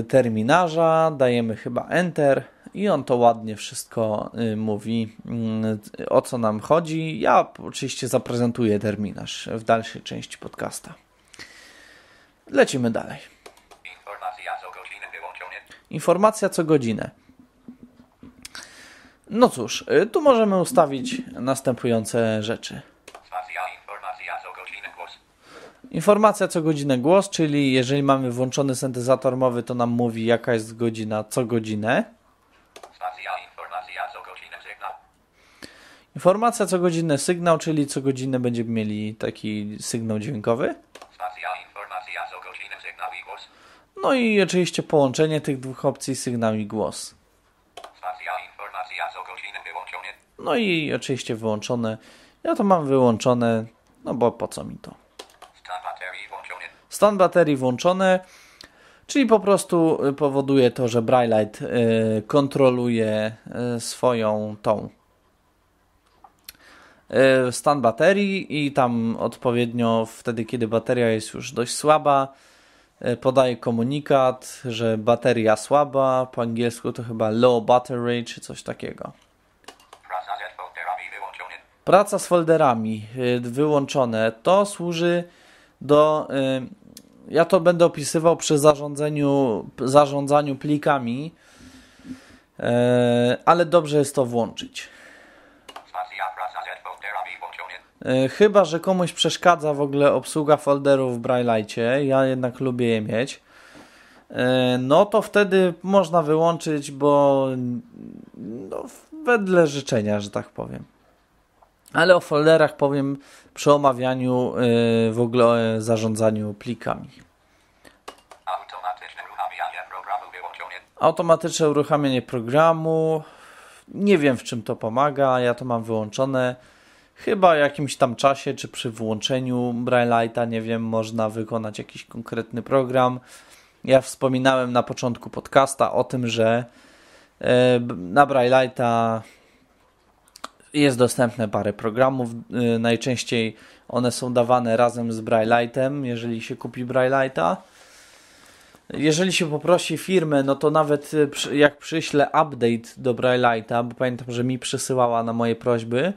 y, terminarza, dajemy chyba Enter i on to ładnie wszystko y, mówi, mm, o co nam chodzi. Ja oczywiście zaprezentuję terminarz w dalszej części podcasta. Lecimy dalej. Informacja co godzinę. No cóż, y, tu możemy ustawić następujące rzeczy. Informacja co godzinę głos, czyli jeżeli mamy włączony syntezator mowy, to nam mówi jaka jest godzina co godzinę. Informacja co godzinę sygnał, czyli co godzinę będziemy mieli taki sygnał dźwiękowy. No i oczywiście połączenie tych dwóch opcji sygnał i głos. No i oczywiście wyłączone. Ja to mam wyłączone, no bo po co mi to? Stan baterii włączony. Stan baterii włączony, czyli po prostu y, powoduje to, że Brightlight y, kontroluje y, swoją tą stan baterii i tam odpowiednio wtedy, kiedy bateria jest już dość słaba, podaje komunikat, że bateria słaba, po angielsku to chyba low battery czy coś takiego. Praca z folderami y, wyłączone to służy do. Y, ja to będę opisywał przy zarządzeniu, zarządzaniu plikami, y, ale dobrze jest to włączyć. Chyba, że komuś przeszkadza w ogóle obsługa folderów w Braille'cie, ja jednak lubię je mieć, no to wtedy można wyłączyć, bo no, wedle życzenia, że tak powiem ale o folderach powiem przy omawianiu y, w ogóle o y, zarządzaniu plikami. Automatyczne uruchamianie programu wyłączone. Automatyczne uruchamianie programu. Nie wiem w czym to pomaga, ja to mam wyłączone. Chyba jakimś tam czasie, czy przy włączeniu Braille'a, nie wiem, można wykonać jakiś konkretny program. Ja wspominałem na początku podcasta o tym, że y, na Braille'a jest dostępne parę programów. Y, najczęściej one są dawane razem z Brightlightem, jeżeli się kupi Brightlighta. Jeżeli się poprosi firmę, no to nawet y, jak przyślę update do Brightlighta, bo pamiętam, że mi przysyłała na moje prośby,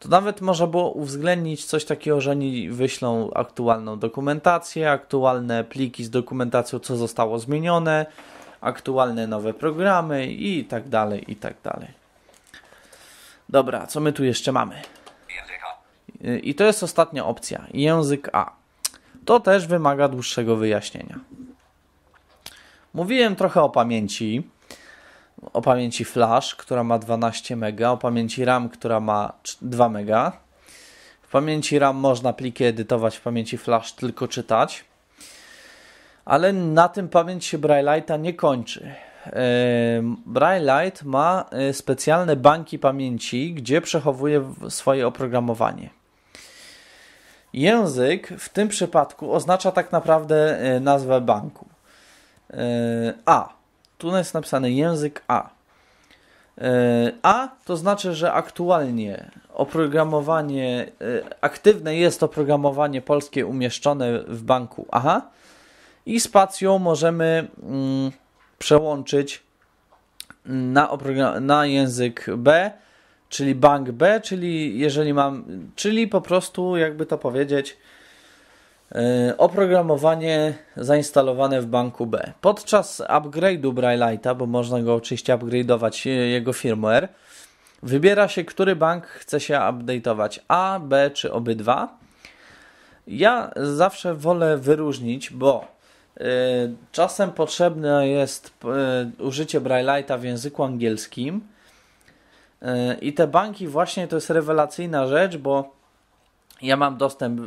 to nawet można było uwzględnić coś takiego, że oni wyślą aktualną dokumentację, aktualne pliki z dokumentacją, co zostało zmienione, aktualne nowe programy i tak dalej, i tak dalej. Dobra, co my tu jeszcze mamy? I to jest ostatnia opcja. Język A. To też wymaga dłuższego wyjaśnienia. Mówiłem trochę o pamięci. O pamięci flash, która ma 12 MB, o pamięci RAM, która ma 2 MB. W pamięci RAM można pliki edytować, w pamięci flash tylko czytać. Ale na tym pamięć się Braille'a nie kończy. Braille Light ma y, specjalne banki pamięci, gdzie przechowuje swoje oprogramowanie. Język w tym przypadku oznacza tak naprawdę y, nazwę banku. Y, A. Tu jest napisany język A. A to znaczy, że aktualnie oprogramowanie, aktywne jest oprogramowanie polskie umieszczone w banku AHA i spacją możemy mm, przełączyć na, na język B, czyli bank B, czyli jeżeli mam, czyli po prostu, jakby to powiedzieć, y, oprogramowanie zainstalowane w banku B. Podczas upgrade'u Brightlighta, bo można go oczywiście upgrade'ować y, jego firmware, wybiera się, który bank chce się update'ować, A, B czy obydwa. Ja zawsze wolę wyróżnić, bo E, czasem potrzebne jest e, użycie Braille'a w języku angielskim. E, I te banki właśnie to jest rewelacyjna rzecz, bo ja mam dostęp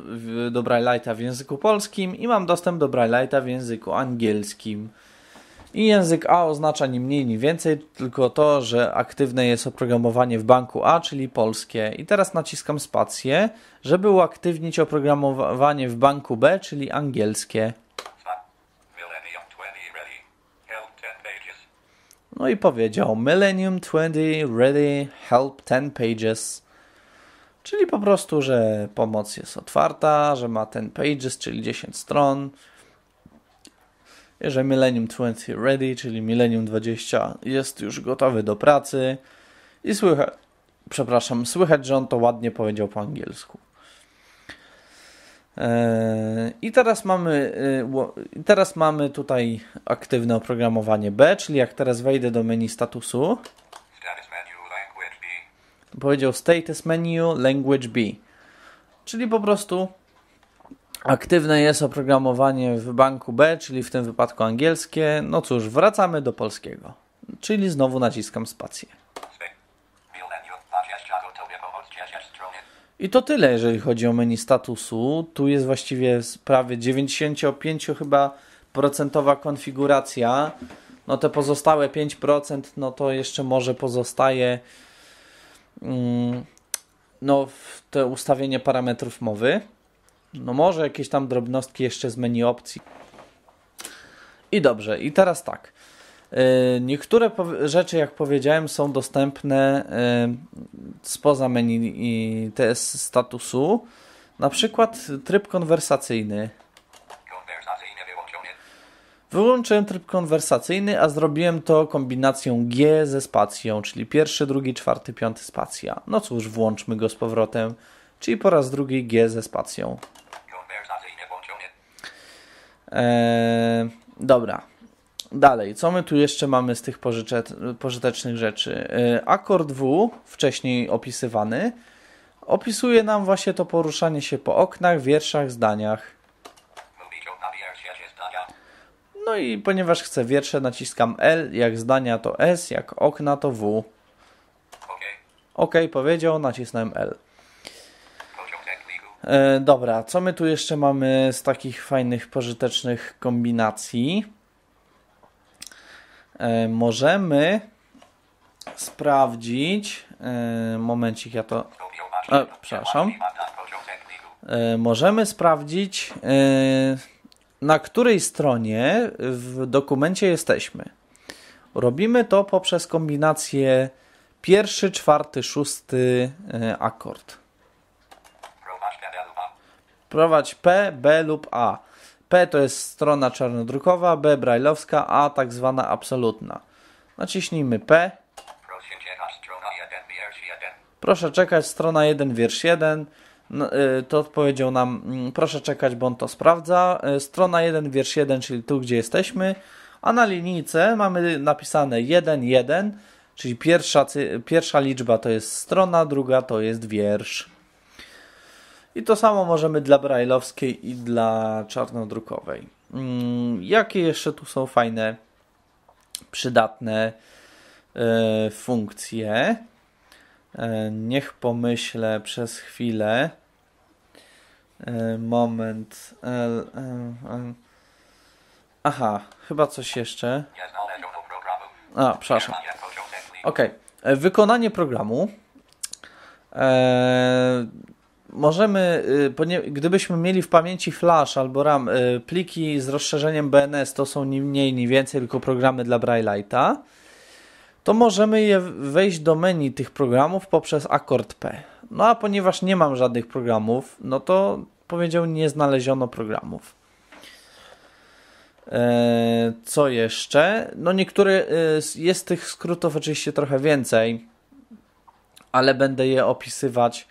do Braille'a w języku polskim i mam dostęp do Braille'a w języku angielskim. I język A oznacza ni mniej, ni więcej, tylko to, że aktywne jest oprogramowanie w banku A, czyli polskie. I teraz naciskam spację, żeby uaktywnić oprogramowanie w banku B, czyli angielskie. No i powiedział Millennium 20 Ready Help 10 Pages. Czyli po prostu, że pomoc jest otwarta, że ma 10 pages, czyli 10 stron. I że Millennium 20 Ready, czyli Millennium 20 jest już gotowy do pracy. I słychać, przepraszam, słychać, że on to ładnie powiedział po angielsku. E, I teraz mamy, e, teraz mamy tutaj aktywne oprogramowanie B, czyli jak teraz wejdę do menu statusu, powiedział status menu language B, czyli po prostu aktywne jest oprogramowanie w banku B, czyli w tym wypadku angielskie. No cóż, wracamy do polskiego, czyli znowu naciskam spację. I to tyle, jeżeli chodzi o menu statusu. Tu jest właściwie prawie 95 chyba procentowa konfiguracja. No te pozostałe 5%, no to jeszcze może pozostaje mm, no w te ustawienie parametrów mowy. No może jakieś tam drobnostki jeszcze z menu opcji. I dobrze, i teraz tak. Y, niektóre rzeczy, jak powiedziałem, są dostępne y, spoza menu i TS statusu. Na przykład tryb konwersacyjny. Wyłączyłem tryb konwersacyjny, a zrobiłem to kombinacją G ze spacją, czyli pierwszy, drugi, czwarty, piąty spacja. No cóż, włączmy go z powrotem, czyli po raz drugi G ze spacją. Eee, dobra, Dalej, co my tu jeszcze mamy z tych pożytecznych rzeczy? Y, akord W, wcześniej opisywany, opisuje nam właśnie to poruszanie się po oknach, wierszach, zdaniach. No i ponieważ chcę wiersze, naciskam L, jak zdania to S, jak okna to W. OK, powiedział, nacisnąłem L. E, dobra, co my tu jeszcze mamy z takich fajnych, pożytecznych kombinacji? E, możemy sprawdzić. E, momencik, ja to. E, przepraszam. E, możemy sprawdzić, na której stronie w dokumencie jesteśmy. Robimy to poprzez kombinację pierwszy, czwarty, szósty akord. Prowadź P, B lub A. P to jest strona czarnodrukowa, B brajlowska, A tak zwana absolutna. Naciśnijmy P. Proszę czekać, strona 1, wiersz 1. No, y, to odpowiedział nam, mm, proszę czekać, bo on to sprawdza. Y, strona 1, wiersz 1, czyli tu, gdzie jesteśmy. A na linijce mamy napisane 1, 1, czyli pierwsza, pierwsza liczba to jest strona, druga to jest wiersz. I to samo możemy dla brajlowskiej i dla czarnodrukowej. Mm, jakie jeszcze tu są fajne, przydatne e, funkcje? E, niech pomyślę przez chwilę. E, moment. Aha, chyba coś jeszcze. A, przepraszam. Ok. Wykonanie programu możemy, y, gdybyśmy mieli w pamięci flash albo RAM, y, pliki z rozszerzeniem BNS to są ni mniej, ni więcej, tylko programy dla Braille'ita, to możemy je wejść do menu tych programów poprzez akord P. No a ponieważ nie mam żadnych programów, no to powiedział nie znaleziono programów. E, co jeszcze? No niektóre, y, jest tych skrótów oczywiście trochę więcej, ale będę je opisywać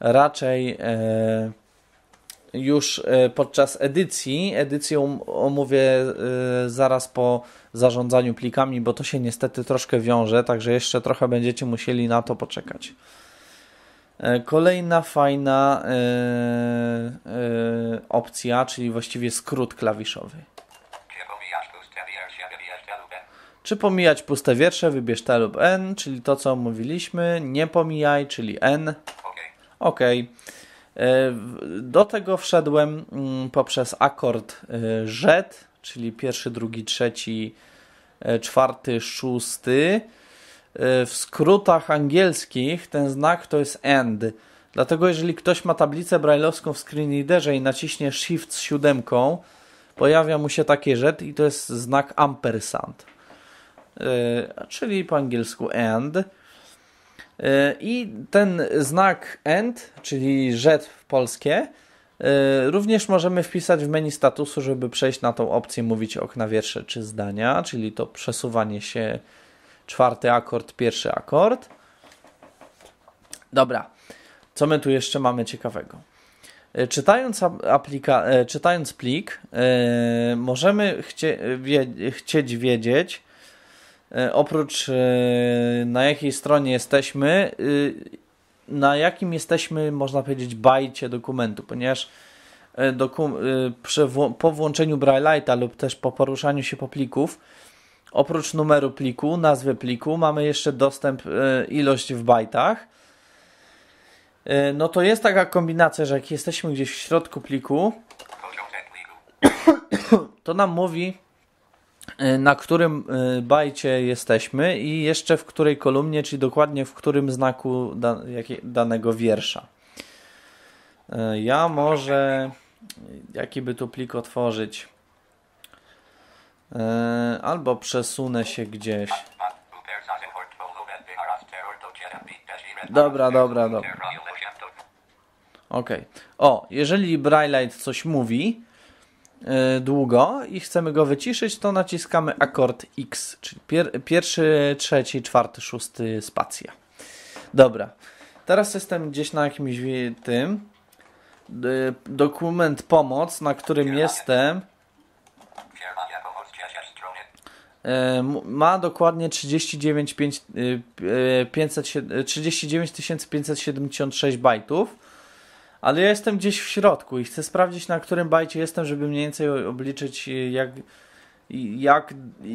raczej e, już e, podczas edycji, edycję omówię e, zaraz po zarządzaniu plikami, bo to się niestety troszkę wiąże, także jeszcze trochę będziecie musieli na to poczekać. Kolejna fajna opcja, czyli właściwie skrót klawiszowy. Czy pomijać puste wiersze? Wybierz T lub N, czyli to co mówiliśmy. Nie pomijaj, czyli N. Okej. Okay. E, do tego wszedłem mm, poprzez akord e, Z, czyli pierwszy, drugi, trzeci, e, czwarty, szósty. W skrótach angielskich ten znak to jest AND. Dlatego jeżeli ktoś ma tablicę brailleowską w screenreaderze i naciśnie Shift z siódemką, pojawia mu się takie rzecz i to jest znak ampersand, czyli po angielsku AND. E, I ten znak end, czyli rzet w polskie, e, również możemy wpisać w menu statusu, żeby przejść na tą opcję mówić okna wiersze czy zdania, czyli to przesuwanie się czwarty akord, pierwszy akord. Dobra, co my tu jeszcze mamy ciekawego? E, czytając, aplika- czytając plik, możemy chcie- wie- chcieć wiedzieć, E, oprócz e, na jakiej stronie jesteśmy, e, na jakim jesteśmy, można powiedzieć, bajcie dokumentu, ponieważ po włączeniu Brightlighta lub też po poruszaniu się po plików, oprócz numeru pliku, nazwy pliku, mamy jeszcze dostęp ilość w bajtach. No to jest taka kombinacja, że jak jesteśmy gdzieś w środku pliku, to nam mówi, E, na którym e, bajcie jesteśmy i jeszcze w której kolumnie, czyli dokładnie w którym znaku da, danego wiersza. E, ja może jaki by tu plik otworzyć? Albo przesunę się gdzieś. Dobra, dobra, dobra. Ok. O, jeżeli Braillite coś mówi, E, długo i chcemy go wyciszyć, to naciskamy akord X, czyli pier pierwszy, trzeci, czwarty, szósty spacja. Dobra, teraz jestem gdzieś na jakimś tym. Dokument pomoc, na którym jestem, e, ma dokładnie 39 576 e, bajtów ale ja jestem gdzieś w środku i chcę sprawdzić, na którym bajcie jestem, żeby mniej więcej obliczyć, jak, jak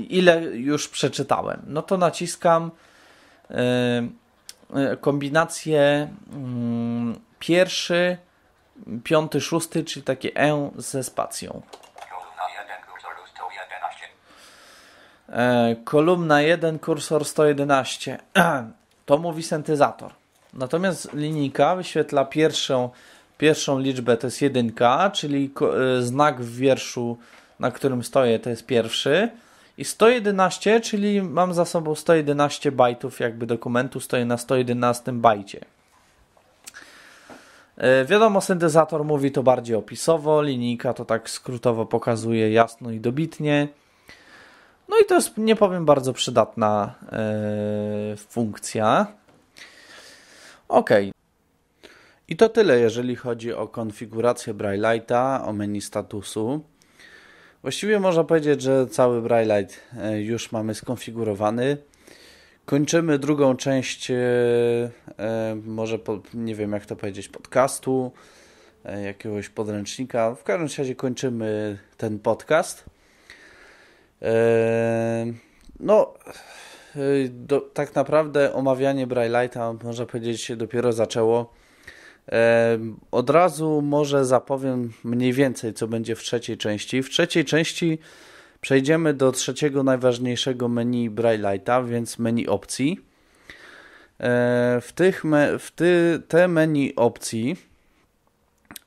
ile już przeczytałem. No to naciskam yy, e, e, kombinację yy, mm, pierwszy, piąty, szósty, czyli takie E ze spacją. Kolumna 1, kursor 111. E, to mówi syntezator. Natomiast linijka wyświetla pierwszą pierwszą liczbę to jest jedynka, czyli e, znak w wierszu, na którym stoję, to jest pierwszy. I 111, czyli mam za sobą 111 bajtów jakby dokumentu, stoję na 111 bajcie. E, wiadomo, syntezator mówi to bardziej opisowo, linijka to tak skrótowo pokazuje jasno i dobitnie. No i to jest, nie powiem, bardzo przydatna yy, funkcja. Ok, i to tyle, jeżeli chodzi o konfigurację Braille'a, o menu statusu. Właściwie można powiedzieć, że cały Braille'light e, już mamy skonfigurowany. Kończymy drugą część, e, e, może po, nie wiem jak to powiedzieć, podcastu, jakiegoś podręcznika. W każdym razie kończymy ten podcast. No, do, tak naprawdę omawianie Braille'lighta, można powiedzieć, się dopiero zaczęło. Od razu może zapowiem mniej więcej, co będzie w trzeciej części. W trzeciej części przejdziemy do trzeciego najważniejszego menu Braille'a, więc menu opcji. W, tych me, w ty, te menu opcji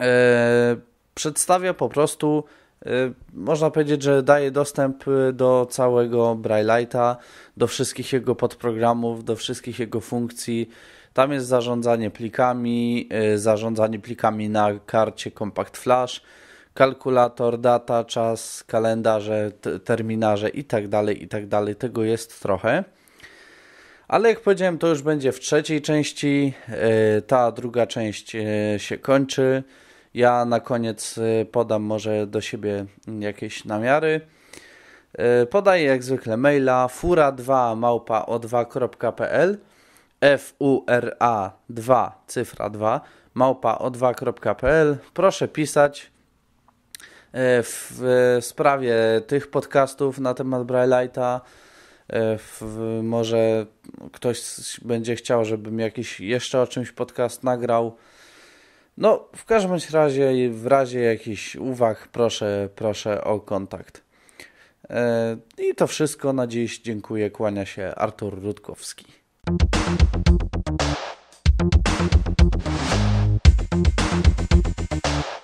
e, przedstawia po prostu, e, można powiedzieć, że daje dostęp y, do całego Braille'a, do wszystkich jego podprogramów, do wszystkich jego funkcji, tam jest zarządzanie plikami, y, zarządzanie plikami na karcie Compact Flash, kalkulator, data, czas, kalendarze, terminarze itd., tak itd. Tak Tego jest trochę. Ale jak powiedziałem, to już będzie w trzeciej części. Y, ta druga część y, się kończy. Ja na koniec podam może do siebie jakieś namiary. Podaję jak zwykle maila fura2 małpa 2pl FURA2 cyfra 2 małpa o2.pl. Proszę pisać e, w, w, sprawie tych podcastów na temat Braille'a. E, może ktoś będzie chciał, żebym jakiś jeszcze o czymś podcast nagrał. No, w każdym razie, w razie jakichś uwag, proszę, proszę o kontakt. E, I to wszystko na dziś. Dziękuję. Kłania się Artur Rutkowski. you